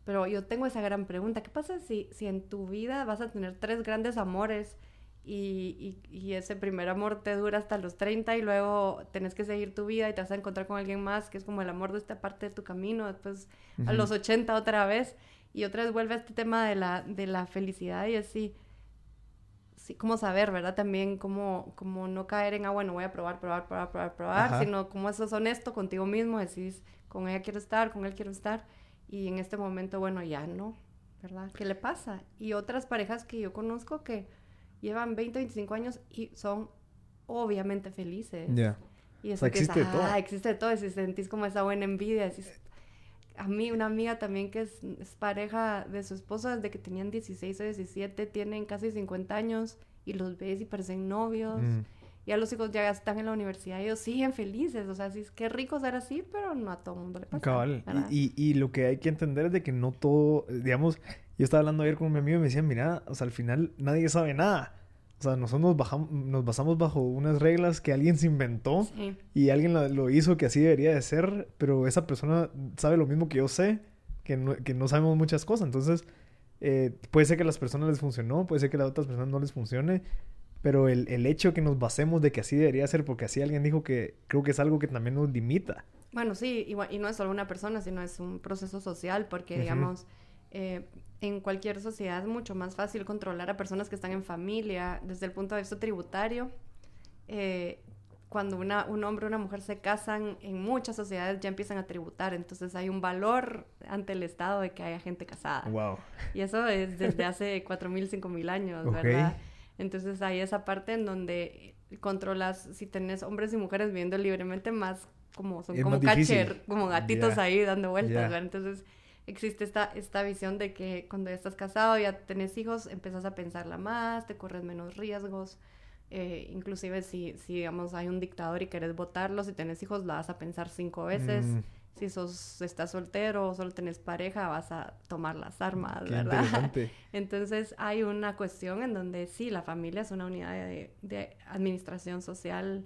pero yo tengo esa gran pregunta, ¿qué pasa si, si en tu vida vas a tener tres grandes amores y, y, ese primer amor te dura hasta los 30 y luego tenés que seguir tu vida y te vas a encontrar con alguien más que es como el amor de esta parte de tu camino, después a los 80 otra vez y otra vez vuelve a este tema de la, de la felicidad y así sí, cómo saber, ¿verdad? También cómo, cómo no caer en, ah, bueno, voy a probar, probar, probar, probar, probar, sino sino cómo es honesto contigo mismo, decís, con ella quiero estar, con él quiero estar, y en este momento, bueno, ya no, ¿verdad? ¿Qué le pasa? Y otras parejas que yo conozco que llevan 20, 25 años y son obviamente felices. Ya. Y eso o sea, existe todo. Ah, existe todo. si sentís como esa buena envidia, decís, a mí una amiga también que es, pareja de su esposa desde que tenían 16 o 17, tienen casi 50 años y los ves y parecen novios. Mm. Y Ya los hijos ya están en la universidad y ellos siguen felices. O sea, sí, qué rico ser así, pero no a todo mundo le pasa. Y, y, lo que hay que entender es de que no todo, digamos, yo estaba hablando ayer con mi amigo y me decían, mira, o sea, al final nadie sabe nada. O sea, nosotros nos, basamos bajo unas reglas que alguien se inventó y alguien lo hizo que así debería de ser, pero esa persona sabe lo mismo que yo sé, que no, sabemos muchas cosas. Entonces, eh, puede ser que a las personas les funcionó, puede ser que a las otras personas no les funcione, pero el, hecho que nos basemos de que así debería ser, porque así alguien dijo que creo que es algo que también nos limita. Bueno, sí, y, no es solo una persona, sino es un proceso social, porque digamos eh, en cualquier sociedad es mucho más fácil controlar a personas que están en familia desde el punto de vista tributario. Eh, cuando una, un hombre o una mujer se casan, en muchas sociedades ya empiezan a tributar. Entonces hay un valor ante el Estado de que haya gente casada. Y eso es desde hace 4.000, 5.000 años, ¿verdad? Entonces hay esa parte en donde controlas si tenés hombres y mujeres viviendo libremente más como son como catcher, como gatitos ahí dando vueltas, ¿verdad? Entonces existe esta, esta visión de que cuando ya estás casado, ya tenés hijos, empiezas a pensarla más, te corres menos riesgos. Eh, inclusive si, digamos, hay un dictador y querés votarlo, si tenés hijos, la vas a pensar cinco veces. Mm. Si sos, estás soltero o solo tenés pareja, vas a tomar las armas, ¿verdad? Entonces hay una cuestión en donde sí, la familia es una unidad de administración social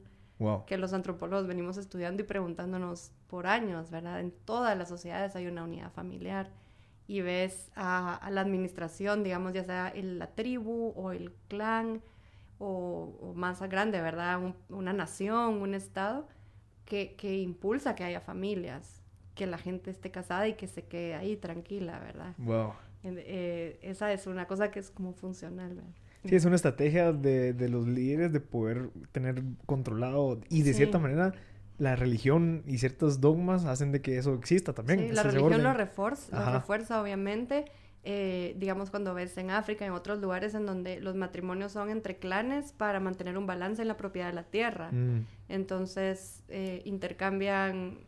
que los antropólogos venimos estudiando y preguntándonos por años, ¿verdad? En todas las sociedades hay una unidad familiar y ves a, la administración, digamos, ya sea la tribu o el clan o, más grande, ¿verdad? una nación, un estado, que, que impulsa que haya familias, que la gente esté casada y que se quede ahí tranquila, ¿verdad? Wow. Eh, esa es una cosa que es como funcional, ¿verdad? Sí, es una estrategia de, de los líderes de poder tener controlado y de cierta manera la religión y ciertos dogmas hacen de que eso exista también. Sí, la religión lo refuerza, obviamente. Eh, digamos, cuando ves en África, en otros lugares en donde los matrimonios son entre clanes para mantener un balance en la propiedad de la tierra. Mm. Entonces, eh, intercambian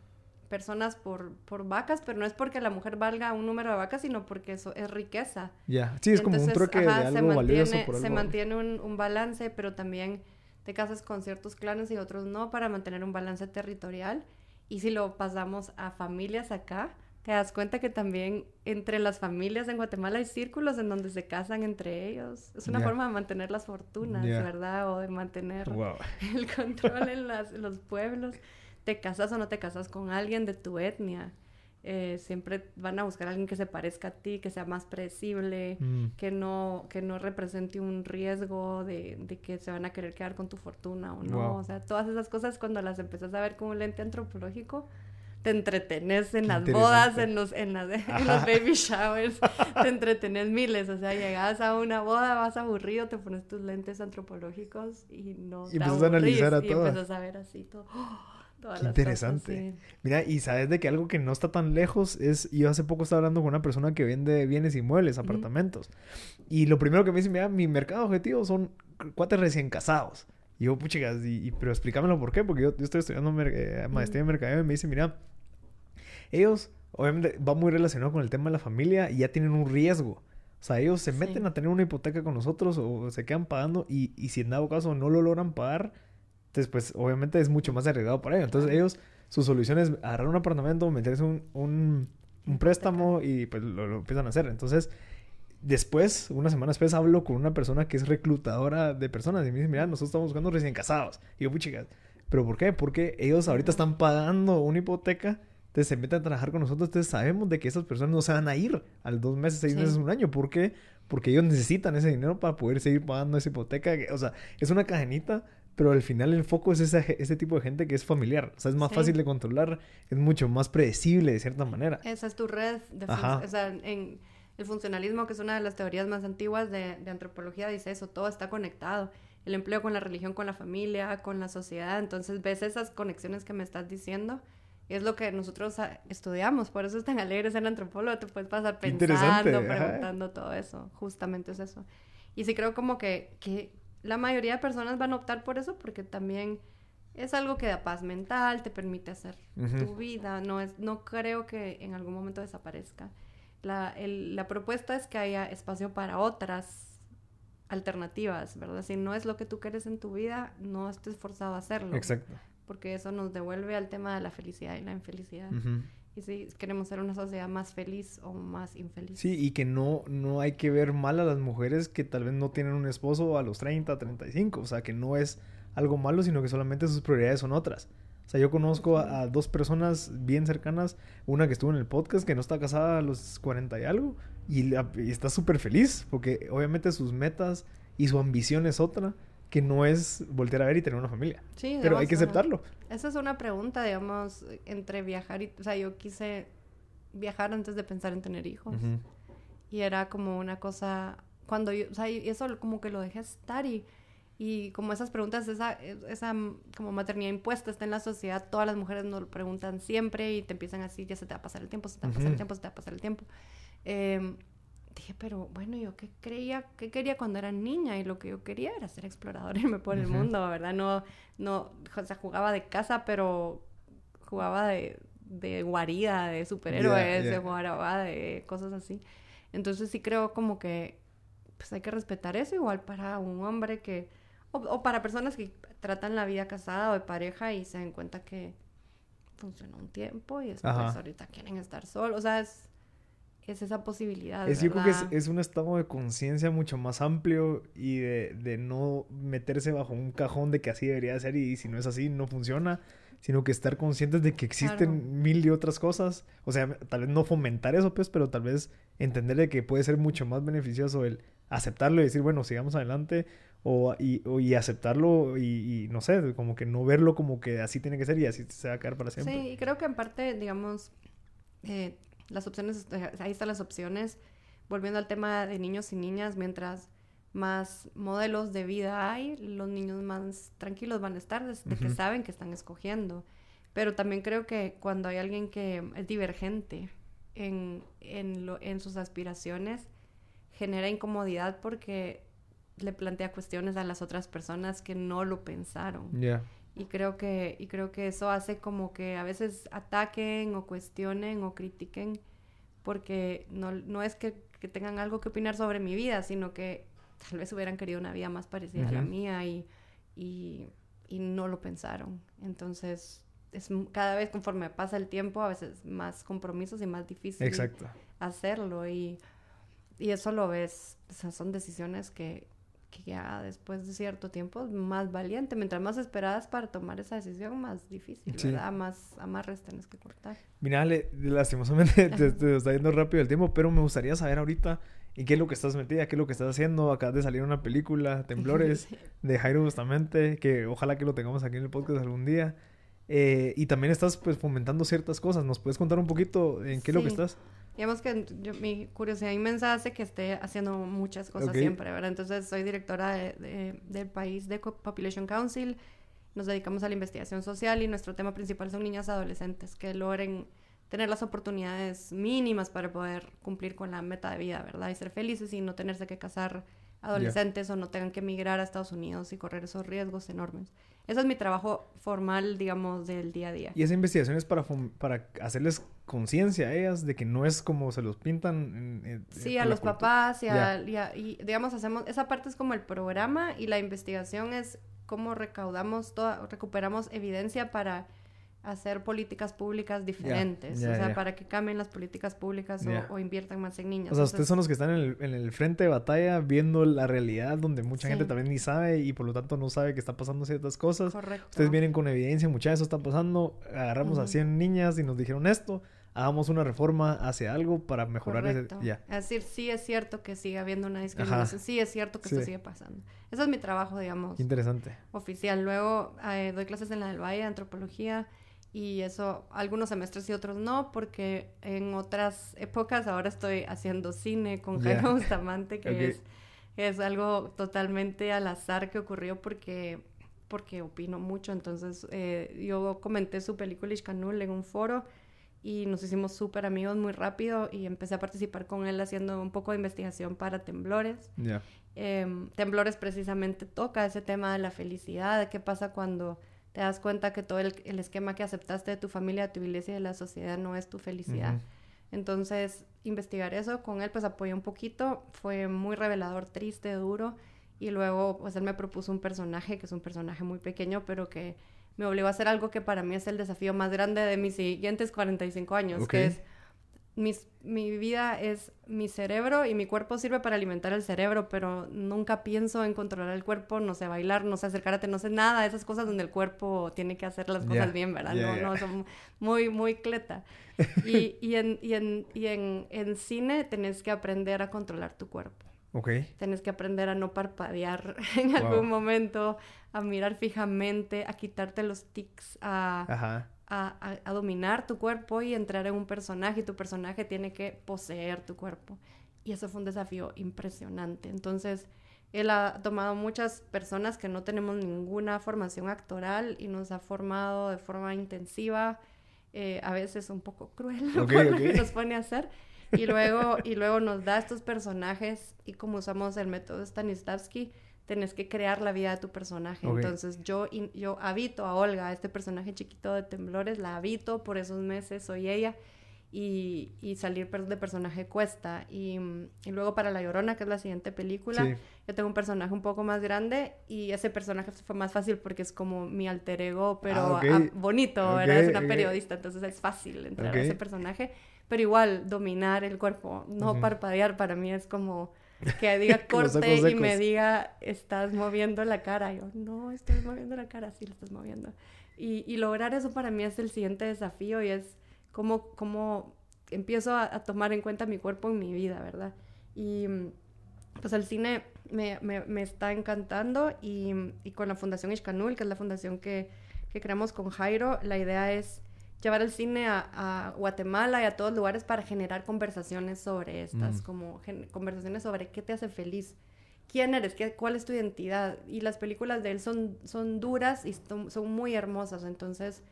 personas por, por vacas, pero no es porque la mujer valga un número de vacas, sino porque eso es riqueza. sí, es como un troque se mantiene, Se mantiene un, balance, pero también te casas con ciertos clanes y otros no para mantener un balance territorial. Y si lo pasamos a familias acá, te das cuenta que también entre las familias en Guatemala hay círculos en donde se casan entre ellos. Es una forma de mantener las fortunas, ¿verdad? O de mantener el control en los pueblos te casas o no te casas con alguien de tu etnia. Eh, siempre van a buscar a alguien que se parezca a ti, que sea más predecible, mm. que, no, que no represente un riesgo de, que se van a querer quedar con tu fortuna o no. O sea, todas esas cosas cuando las empezás a ver con un lente antropológico, te entretenes en las bodas, en los, en, los baby showers, te entretenes miles. O sea, llegas a una boda, vas aburrido, te pones tus lentes antropológicos y no. Y a analizar a Y empiezas a ver así todo. ¡Oh! Qué interesante. Mira, y sabes de que algo que no está tan lejos es, yo hace poco estaba hablando con una persona que vende bienes inmuebles, apartamentos, y lo primero que me dice, mira, mi mercado objetivo son cuates recién casados. Y yo, puchigas, y, pero explícamelo por qué, porque yo, estoy estudiando eh, maestría en mercadeo y me dice, mira, ellos, obviamente, va muy relacionado con el tema de la familia y ya tienen un riesgo. O sea, ellos se meten a tener una hipoteca con nosotros o se quedan pagando y, y si en dado caso no lo logran pagar, pues obviamente es mucho más arriesgado para ellos. Entonces, ellos, su solución es agarrar un apartamento, meterse un, un, préstamo y pues lo, empiezan a hacer. Entonces, después, una semana después, hablo con una persona que es reclutadora de personas y me dice, mira, nosotros estamos buscando recién casados. Y yo, pues chicas, ¿pero por qué? Porque ellos ahorita están pagando una hipoteca. Entonces se meten a trabajar con nosotros, entonces sabemos de que esas personas no se van a ir al dos meses, seis meses, un año. ¿Por qué? Porque ellos necesitan ese dinero para poder seguir pagando esa hipoteca. O sea, es una cajenita pero al final el foco es ese tipo de gente que es familiar. O sea, es más fácil de controlar, es mucho más predecible de cierta manera. Esa es tu red. De Ajá. O sea, en el funcionalismo, que es una de las teorías más antiguas de, antropología, dice eso, todo está conectado. El empleo con la religión, con la familia, con la sociedad. Entonces ves esas conexiones que me estás diciendo. Y es lo que nosotros estudiamos, por eso es tan alegre ser antropólogo, te puedes pasar pensando, preguntando todo eso, justamente es eso. Y sí creo como que, que la mayoría de personas van a optar por eso porque también es algo que da paz mental, te permite hacer tu vida, no, es, no creo que en algún momento desaparezca. La, la propuesta es que haya espacio para otras alternativas, ¿verdad? Si no es lo que tú quieres en tu vida, no estés forzado a hacerlo. Exacto. Porque eso nos devuelve al tema de la felicidad y la infelicidad si queremos ser una sociedad más feliz o más infeliz. Sí, y que no, no hay que ver mal a las mujeres que tal vez no tienen un esposo a los 30, 35, o sea, que no es algo malo, sino que solamente sus prioridades son otras. O sea, yo conozco a, dos personas bien cercanas, una que estuvo en el podcast, que no está casada a los 40 y algo, y, y está súper feliz, porque obviamente sus metas y su ambición es otra, que no es voltear a ver y tener una familia. Sí, pero hay que aceptarlo. Esa es una pregunta, digamos, entre viajar y... O sea, yo quise viajar antes de pensar en tener hijos. Y era como una cosa... Cuando yo... O sea, y eso como que lo dejé estar y... Y como esas preguntas, esa, esa como maternidad impuesta está en la sociedad, todas las mujeres nos lo preguntan siempre y te empiezan así, ya se te va a pasar el tiempo, se te va a pasar el tiempo, se te va a pasar el tiempo. Eh, dije, pero bueno, yo qué creía, qué quería cuando era niña y lo que yo quería era ser exploradora y me por el mundo, ¿verdad? No, no, o sea, jugaba de casa, pero jugaba de, guarida, de superhéroes, de de cosas así. Entonces sí creo como que pues, hay que respetar eso igual para un hombre que, o, para personas que tratan la vida casada o de pareja y se dan cuenta que funcionó un tiempo y ahorita quieren estar solos, o sea, es es esa posibilidad. Es, yo creo que es, un estado de conciencia mucho más amplio y de, no meterse bajo un cajón de que así debería ser y, si no es así no funciona, sino que estar conscientes de que existen mil y otras cosas. O sea, tal vez no fomentar eso, pues, pero tal vez entender de que puede ser mucho más beneficioso el aceptarlo y decir, bueno, sigamos adelante o y, aceptarlo y, no sé, como que no verlo como que así tiene que ser y así se va a quedar para siempre. Sí, y creo que en parte, digamos, eh, las opciones, ahí están las opciones. Volviendo al tema de niños y niñas, mientras más modelos de vida hay, los niños más tranquilos van a estar desde que saben que están escogiendo. Pero también creo que cuando hay alguien que es divergente en, lo, en sus aspiraciones, genera incomodidad porque le plantea cuestiones a las otras personas que no lo pensaron. ya y creo que y creo que eso hace como que a veces ataquen o cuestionen o critiquen porque no, no es que, tengan algo que opinar sobre mi vida sino que tal vez hubieran querido una vida más parecida a la mía y, y, no lo pensaron entonces es cada vez conforme pasa el tiempo a veces más compromisos y más difícil hacerlo y, y eso lo ves son decisiones que que ya después de cierto tiempo más valiente. Mientras más esperadas para tomar esa decisión, más difícil, más, tienes que cortar. Mira, Ale, lastimosamente te, está yendo rápido el tiempo, pero me gustaría saber ahorita en qué es lo que estás metida, qué es lo que estás haciendo. Acabas de salir una película, Temblores, de Jairo justamente, que ojalá que lo tengamos aquí en el podcast algún día. Eh, y también estás pues fomentando ciertas cosas. ¿Nos puedes contar un poquito en qué es lo que estás? digamos que yo, mi curiosidad inmensa hace que esté haciendo muchas cosas siempre, ¿verdad? Entonces soy directora del país de Population Council, nos dedicamos a la investigación social y nuestro tema principal son niñas adolescentes que logren tener las oportunidades mínimas para poder cumplir con la meta de vida, ¿verdad? Y ser felices y no tenerse que casar adolescentes o no tengan que emigrar a Estados Unidos y correr esos riesgos enormes. Ese es mi trabajo formal, digamos, del día a día. ¿Y esa investigación es para, para hacerles conciencia a ellas de que no es como se los pintan. sí, a los papás y, a, y, digamos, hacemos, esa parte es como el programa y la investigación es cómo recaudamos toda, recuperamos evidencia para hacer políticas públicas diferentes, o sea, para que cambien las políticas públicas o, inviertan más en niñas O sea, ustedes son los que están en el, frente de batalla viendo la realidad donde mucha gente también ni sabe y por lo tanto no sabe que está pasando ciertas cosas. Ustedes vienen con evidencia, mucha eso está pasando, agarramos a 100 niñas y nos dijeron esto, hagamos una reforma hacia algo para mejorar Correcto. ese... Es decir, sí es cierto que sigue habiendo una discriminación, sí es cierto que eso sigue pasando. Ese es mi trabajo, digamos. Interesante. Oficial. Luego eh, doy clases en la del Valle, de antropología, y eso algunos semestres y otros no, porque en otras épocas ahora estoy haciendo cine con yeah. Bustamante, que es, es algo totalmente al azar que ocurrió porque porque opino mucho, entonces eh, yo comenté su película Ishkanul en un foro y nos hicimos súper amigos muy rápido y empecé a participar con él haciendo un poco de investigación para temblores. Em, temblores precisamente toca ese tema de la felicidad, de qué pasa cuando te das cuenta que todo el, esquema que aceptaste de tu familia, de tu iglesia y de la sociedad no es tu felicidad. Entonces, investigar eso con él, pues apoyé un poquito, fue muy revelador, triste, duro, y luego, pues él me propuso un personaje, que es un personaje muy pequeño, pero que me obligó a hacer algo que para mí es el desafío más grande de mis siguientes 45 años, que es mi vida es mi cerebro y mi cuerpo sirve para alimentar el cerebro, pero nunca pienso en controlar el cuerpo, no sé bailar, no sé acercarte, no sé nada, esas cosas donde el cuerpo tiene que hacer las cosas bien, ¿verdad? no, no, son muy, muy cleta. Y, y, en, y, en, y en cine tenés que aprender a controlar tu cuerpo. Ok. Tienes que aprender a no parpadear en algún momento, a mirar fijamente, a quitarte los tics, a, A, dominar tu cuerpo y entrar en un personaje. Y tu personaje tiene que poseer tu cuerpo. Y eso fue un desafío impresionante. Entonces, él ha tomado muchas personas que no tenemos ninguna formación actoral y nos ha formado de forma intensiva, eh, a veces un poco cruel, lo que nos pone a hacer y luego, y luego nos da estos personajes y como usamos el método Stanislavski, tenés que crear la vida de tu personaje. Entonces yo, yo habito a Olga, este personaje chiquito de temblores, la habito por esos meses, soy ella. Y, y salir de personaje cuesta. Y, y, luego para La Llorona, que es la siguiente película, yo tengo un personaje un poco más grande y ese personaje fue más fácil porque es como mi alter ego, pero ah, bonito, una periodista, entonces es fácil entrar a ese personaje pero igual dominar el cuerpo, no parpadear para mí es como que diga corte y me diga estás moviendo la cara, yo no estoy moviendo la cara, sí lo estás moviendo. Y, lograr eso para mí es el siguiente desafío y es como empiezo a, tomar en cuenta mi cuerpo en mi vida, ¿verdad? Y pues el cine me, me, está encantando y, con la Fundación Ishkanul, que es la fundación que, que creamos con Jairo, la idea es llevar el cine a, Guatemala y a todos lugares para generar conversaciones sobre estas, mm. como conversaciones sobre qué te hace feliz, quién eres, cuál es tu identidad. Y las películas de él son, son duras y son muy hermosas, entonces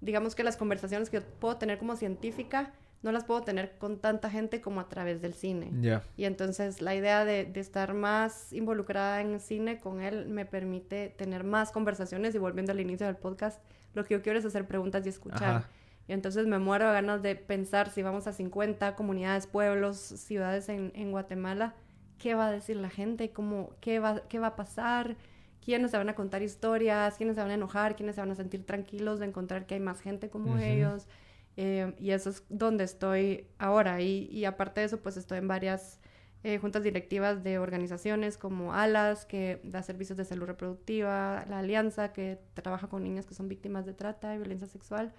digamos que las conversaciones que puedo tener como científica no las puedo tener con tanta gente como a través del cine. Y entonces la idea de, de, estar más involucrada en cine con él me permite tener más conversaciones y volviendo al inicio del podcast, lo que yo quiero es hacer preguntas y escuchar. Y entonces me muero a ganas de pensar si vamos a 50 comunidades, pueblos, ciudades en, Guatemala, ¿qué va a decir la gente? ¿Cómo, qué, va, va a pasar? ¿Quiénes se van a contar historias? ¿Quiénes se van a enojar? ¿Quiénes se van a sentir tranquilos de encontrar que hay más gente como ellos? Eh, y eso es donde estoy ahora. y, aparte de eso, pues estoy en varias eh, juntas directivas de organizaciones como ALAS, que da servicios de salud reproductiva, la Alianza, que trabaja con niñas que son víctimas de trata y violencia sexual,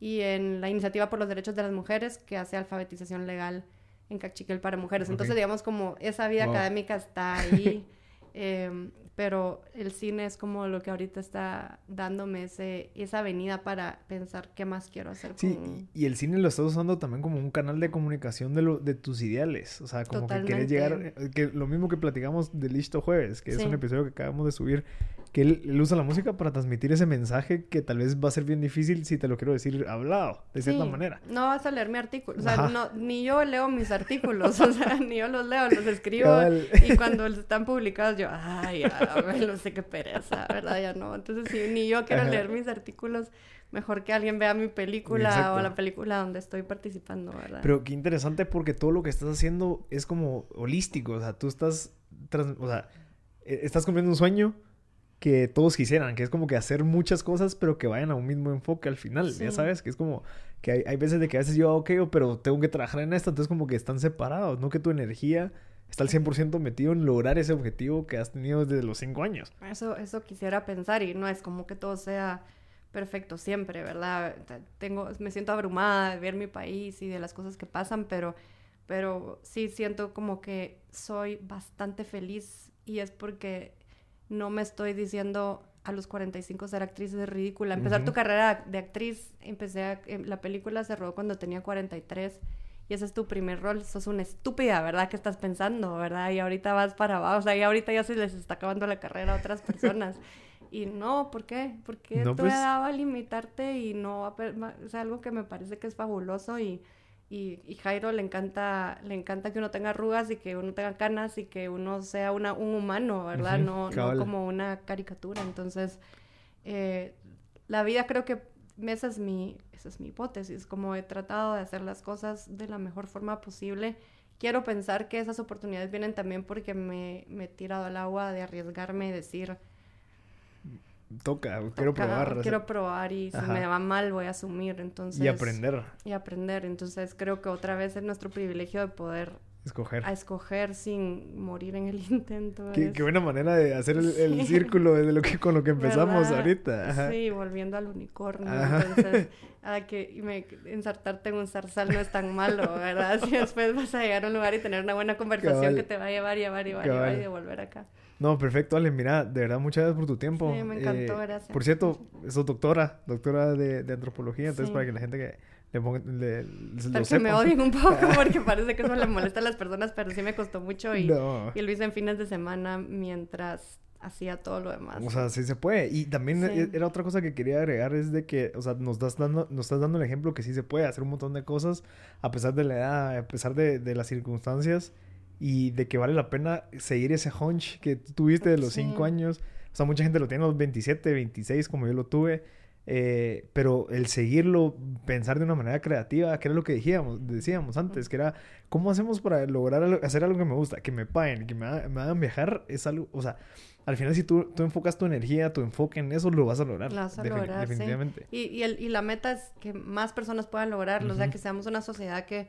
y en la Iniciativa por los Derechos de las Mujeres, que hace alfabetización legal en Cachiquel para mujeres. Entonces, digamos, como esa vida académica está ahí. Em, pero el cine es como lo que ahorita está dándome ese, esa avenida para pensar qué más quiero hacer. Sí, y, el cine lo estás usando también como un canal de comunicación de, lo, de tus ideales, o sea, como que quieres llegar, eh, que lo mismo que platicamos de Listo Jueves, que es un episodio que acabamos de subir, que él, usa la música para transmitir ese mensaje que tal vez va a ser bien difícil si te lo quiero decir hablado, de cierta manera. No vas a leer mi artículo, o sea, no, ni yo leo mis artículos, o sea, ni yo los leo, los escribo y cuando están publicados yo, ay, ya, no sé qué pereza, ¿verdad? Ya no, entonces si ni yo quiero leer mis artículos, mejor que alguien vea mi película o la película donde estoy participando, ¿verdad? Pero qué interesante porque todo lo que estás haciendo es como holístico, o sea, tú estás, o sea, e, estás cumpliendo un sueño, que todos quisieran, que es como que hacer muchas cosas, pero que vayan a un mismo enfoque al final, ya sabes, que es como que hay, veces de que a veces yo, ah, ok, oh, pero tengo que trabajar en esto, entonces como que están separados, ¿no? Que tu energía está al 100% metido en lograr ese objetivo que has tenido desde los 5 años. Eso, eso quisiera pensar y no es como que todo sea perfecto siempre, ¿verdad? Tengo, me siento abrumada de ver mi país y de las cosas que pasan, pero, pero sí siento como que soy bastante feliz y es porque no me estoy diciendo a los 45 ser actriz es ridícula. Empezar tu carrera de actriz, empecé a, em, la película se cuando tenía 43 y ese es tu primer rol, sos una estúpida, ¿verdad? ¿Qué estás pensando, verdad? Y ahorita vas para abajo, o sea, y ahorita ya se les está acabando la carrera a otras personas. y no, ¿por qué? Porque no, tu pues a limitarte y no va O sea, algo que me parece que es fabuloso y y, Jairo le encanta, le encanta que uno tenga arrugas y que uno tenga canas y que uno sea un humano, ¿verdad? no, no, como una caricatura. Entonces, eh, la vida creo que esa es, mi, esa es mi hipótesis, como he tratado de hacer las cosas de la mejor forma posible. Quiero pensar que esas oportunidades vienen también porque me he tirado al agua de arriesgarme y decir, toca, quiero probar. Quiero probar y si me va mal voy a asumir, entonces... Y aprender. Y aprender, entonces creo que otra vez es nuestro privilegio de poder Escoger. A escoger sin morir en el intento. Qué, buena manera de hacer el, círculo lo que, con lo que empezamos ahorita. Sí, volviendo al unicornio. Entonces, a que ensartarte en un zarzal no es tan malo, ¿verdad? Si después vas a llegar a un lugar y tener una buena conversación que te va a llevar, y llevar, a llevar y volver acá. No, perfecto, Ale. Mira, de verdad, muchas gracias por tu tiempo. me encantó, eh, gracias. Por cierto, soy doctora, doctora de, antropología, entonces para que la gente que le ponga. me odien un poco, porque parece que eso le molesta a las personas, pero sí me costó mucho y, lo hice en fines de semana mientras hacía todo lo demás. O sea, sí se puede. Y también e, era otra cosa que quería agregar es de que, o sea, nos, das dando, nos estás dando el ejemplo que sí se puede hacer un montón de cosas a pesar de la edad, a pesar de las circunstancias y de que vale la pena seguir ese hunch que tuviste de los cinco años. O sea, mucha gente lo tiene a los 27, 26, como yo lo tuve. Eh, pero el seguirlo, pensar de una manera creativa, que era lo que decíamos, decíamos antes, que era, ¿cómo hacemos para lograr hacer algo que me gusta? Que me paguen, que me, hagan viajar, es algo, o sea, al final si tú, tú enfocas tu energía, tu enfoque en eso, lo vas a lograr. Lo vas a lograr, definitivamente. Sí. Y, y, el, y, la meta es que más personas puedan lograrlo, o sea, que seamos una sociedad que,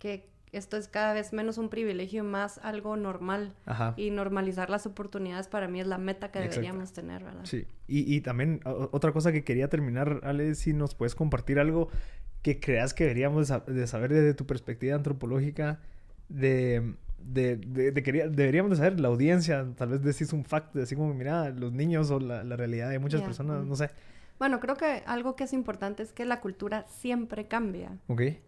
que esto es cada vez menos un privilegio, más algo normal. Y normalizar las oportunidades para mí es la meta que deberíamos tener, ¿verdad? Sí. Y, también otra cosa que quería terminar, Ale, si nos puedes compartir algo que creas que deberíamos de saber desde tu perspectiva antropológica, de, de, deberíamos de saber, la audiencia, tal vez decís un fact, así como, mira, los niños o la, realidad de muchas personas, no sé. Bueno, creo que algo que es importante es que la cultura siempre cambia.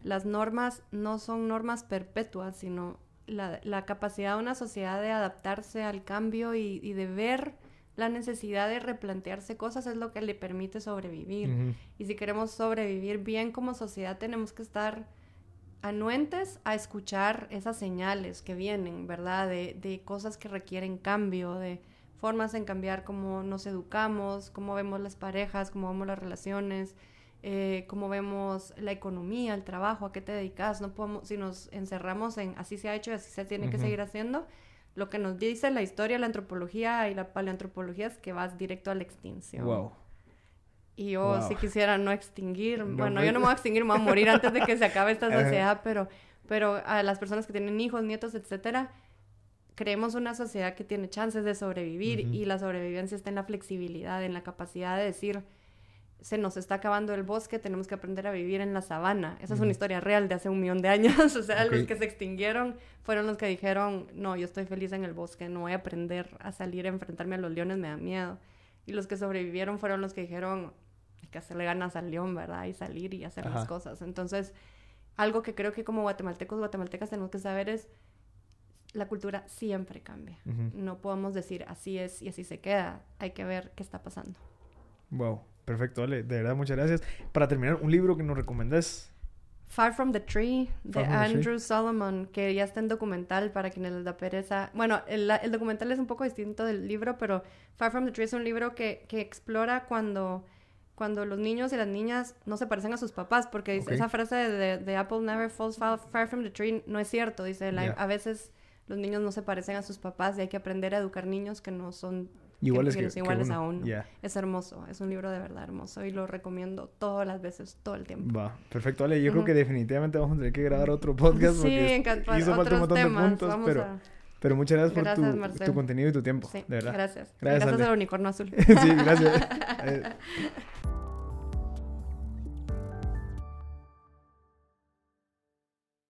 Las normas no son normas perpetuas, sino la, capacidad de una sociedad de adaptarse al cambio y, de ver la necesidad de replantearse cosas es lo que le permite sobrevivir. Y si queremos sobrevivir bien como sociedad, tenemos que estar anuentes a escuchar esas señales que vienen, ¿verdad? De, de cosas que requieren cambio, de formas en cambiar cómo nos educamos, cómo vemos las parejas, cómo vemos las relaciones, eh, cómo vemos la economía, el trabajo, a qué te dedicas. No podemos, si nos encerramos en así se ha hecho y así se tiene que seguir haciendo, lo que nos dice la historia, la antropología y la paleantropología es que vas directo a la extinción. Y yo si quisiera no extinguir, bueno, yo no me voy a extinguir, me voy a morir antes de que se acabe esta sociedad, pero, pero a las personas que tienen hijos, nietos, etcétera, creemos una sociedad que tiene chances de sobrevivir y la sobrevivencia está en la flexibilidad, en la capacidad de decir, se nos está acabando el bosque, tenemos que aprender a vivir en la sabana. Esa es una historia real de hace un millón de años, o sea, los que se extinguieron fueron los que dijeron, no, yo estoy feliz en el bosque, no voy a aprender a salir a enfrentarme a los leones, me da miedo. Y los que sobrevivieron fueron los que dijeron, hay que hacerle ganas al león, ¿verdad? Y salir y hacer las cosas. Entonces, algo que creo que como guatemaltecos, guatemaltecas tenemos que saber es la cultura siempre cambia. No podemos decir así es y así se queda. Hay que ver qué está pasando. Wow, perfecto, Ale. De verdad, muchas gracias. Para terminar, un libro que nos recomendes Far From the Tree de Andrew Solomon, que ya está en documental para quienes les da pereza. Bueno, el, documental es un poco distinto del libro, pero Far From the Tree es un libro que, que explora cuando, cuando los niños y las niñas no se parecen a sus papás, porque dice, esa frase de, de, Apple Never Falls Far From the Tree no es cierto. Dice, a veces los niños no se parecen a sus papás y hay que aprender a educar niños que no son iguales, a uno. Es hermoso, es un libro de verdad hermoso y lo recomiendo todas las veces, todo el tiempo. Va, perfecto, Ale. Yo creo que definitivamente vamos a tener que grabar otro podcast sí, encantado. hizo falta un montón de puntos, pero... Pero muchas gracias, por tu, contenido y tu tiempo, de verdad. Gracias. Gracias, gracias al unicornio azul. sí, gracias.